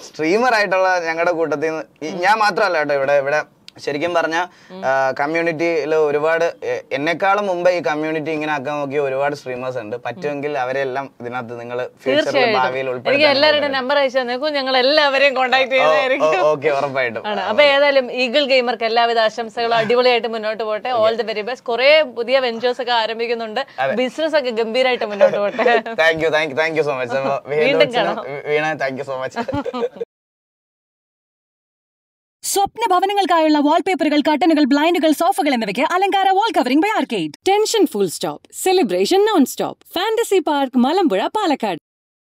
സ്ട്രീമർ ആയിട്ടുള്ള ഞങ്ങളുടെ കൂട്ടത്തിൽ നിന്ന് ഞാൻ മാത്രമല്ല കേട്ടോ ഇവിടെ ഇവിടെ ശരിക്കും പറഞ്ഞാൽ കമ്മ്യൂണിറ്റിയിൽ ഒരുപാട് എന്നെക്കാളും മുമ്പ് ഈ കമ്മ്യൂണിറ്റി ഇങ്ങനെ ആക്കാൻ നോക്കിയ ഒരുപാട് സ്ട്രീമേഴ്സ് ഉണ്ട് പറ്റുമെങ്കിൽ അവരെല്ലാം ഇതിനകത്ത് നിങ്ങൾ ഫ്യൂച്ചറിൽ ഭാവിയിൽ ഉൾപ്പെടുത്തി എല്ലാവരുടെ നമ്പർ അയച്ചു ഞങ്ങൾ എല്ലാവരെയും കോൺടാക്ട് ഓക്കെ ഉറപ്പായിട്ടും അപ്പൊ ഏതായാലും ഈഗിൾ ഗെയിമർക്ക് എല്ലാവിധ ആശംസകളും അടിപൊളിയായിട്ട് മുന്നോട്ട് പോട്ടെ ഓൾ ദി വെരി ബെസ്റ്റ് കുറെ പുതിയ വെഞ്ചേഴ്സ് ഒക്കെ ആരംഭിക്കുന്നുണ്ട് ബിസിനസ് ഒക്കെ ഗംഭീരമായിട്ട് മുന്നോട്ട് പോട്ടെ thank you thank you so much വീണ്ടും വീണ താങ്ക് യു സോ മച്ച് സ്വപ്ന ഭവനങ്ങൾക്കായുള്ള വാൾപേപ്പറുകൾ കട്ടനുകൾ ബ്ലൈൻഡുകൾ സോഫകൾ എന്നിവയ്ക്ക് അലങ്കാര wall covering by arcade tension full stop celebration non stop fantasy park Malampuzha Palakkad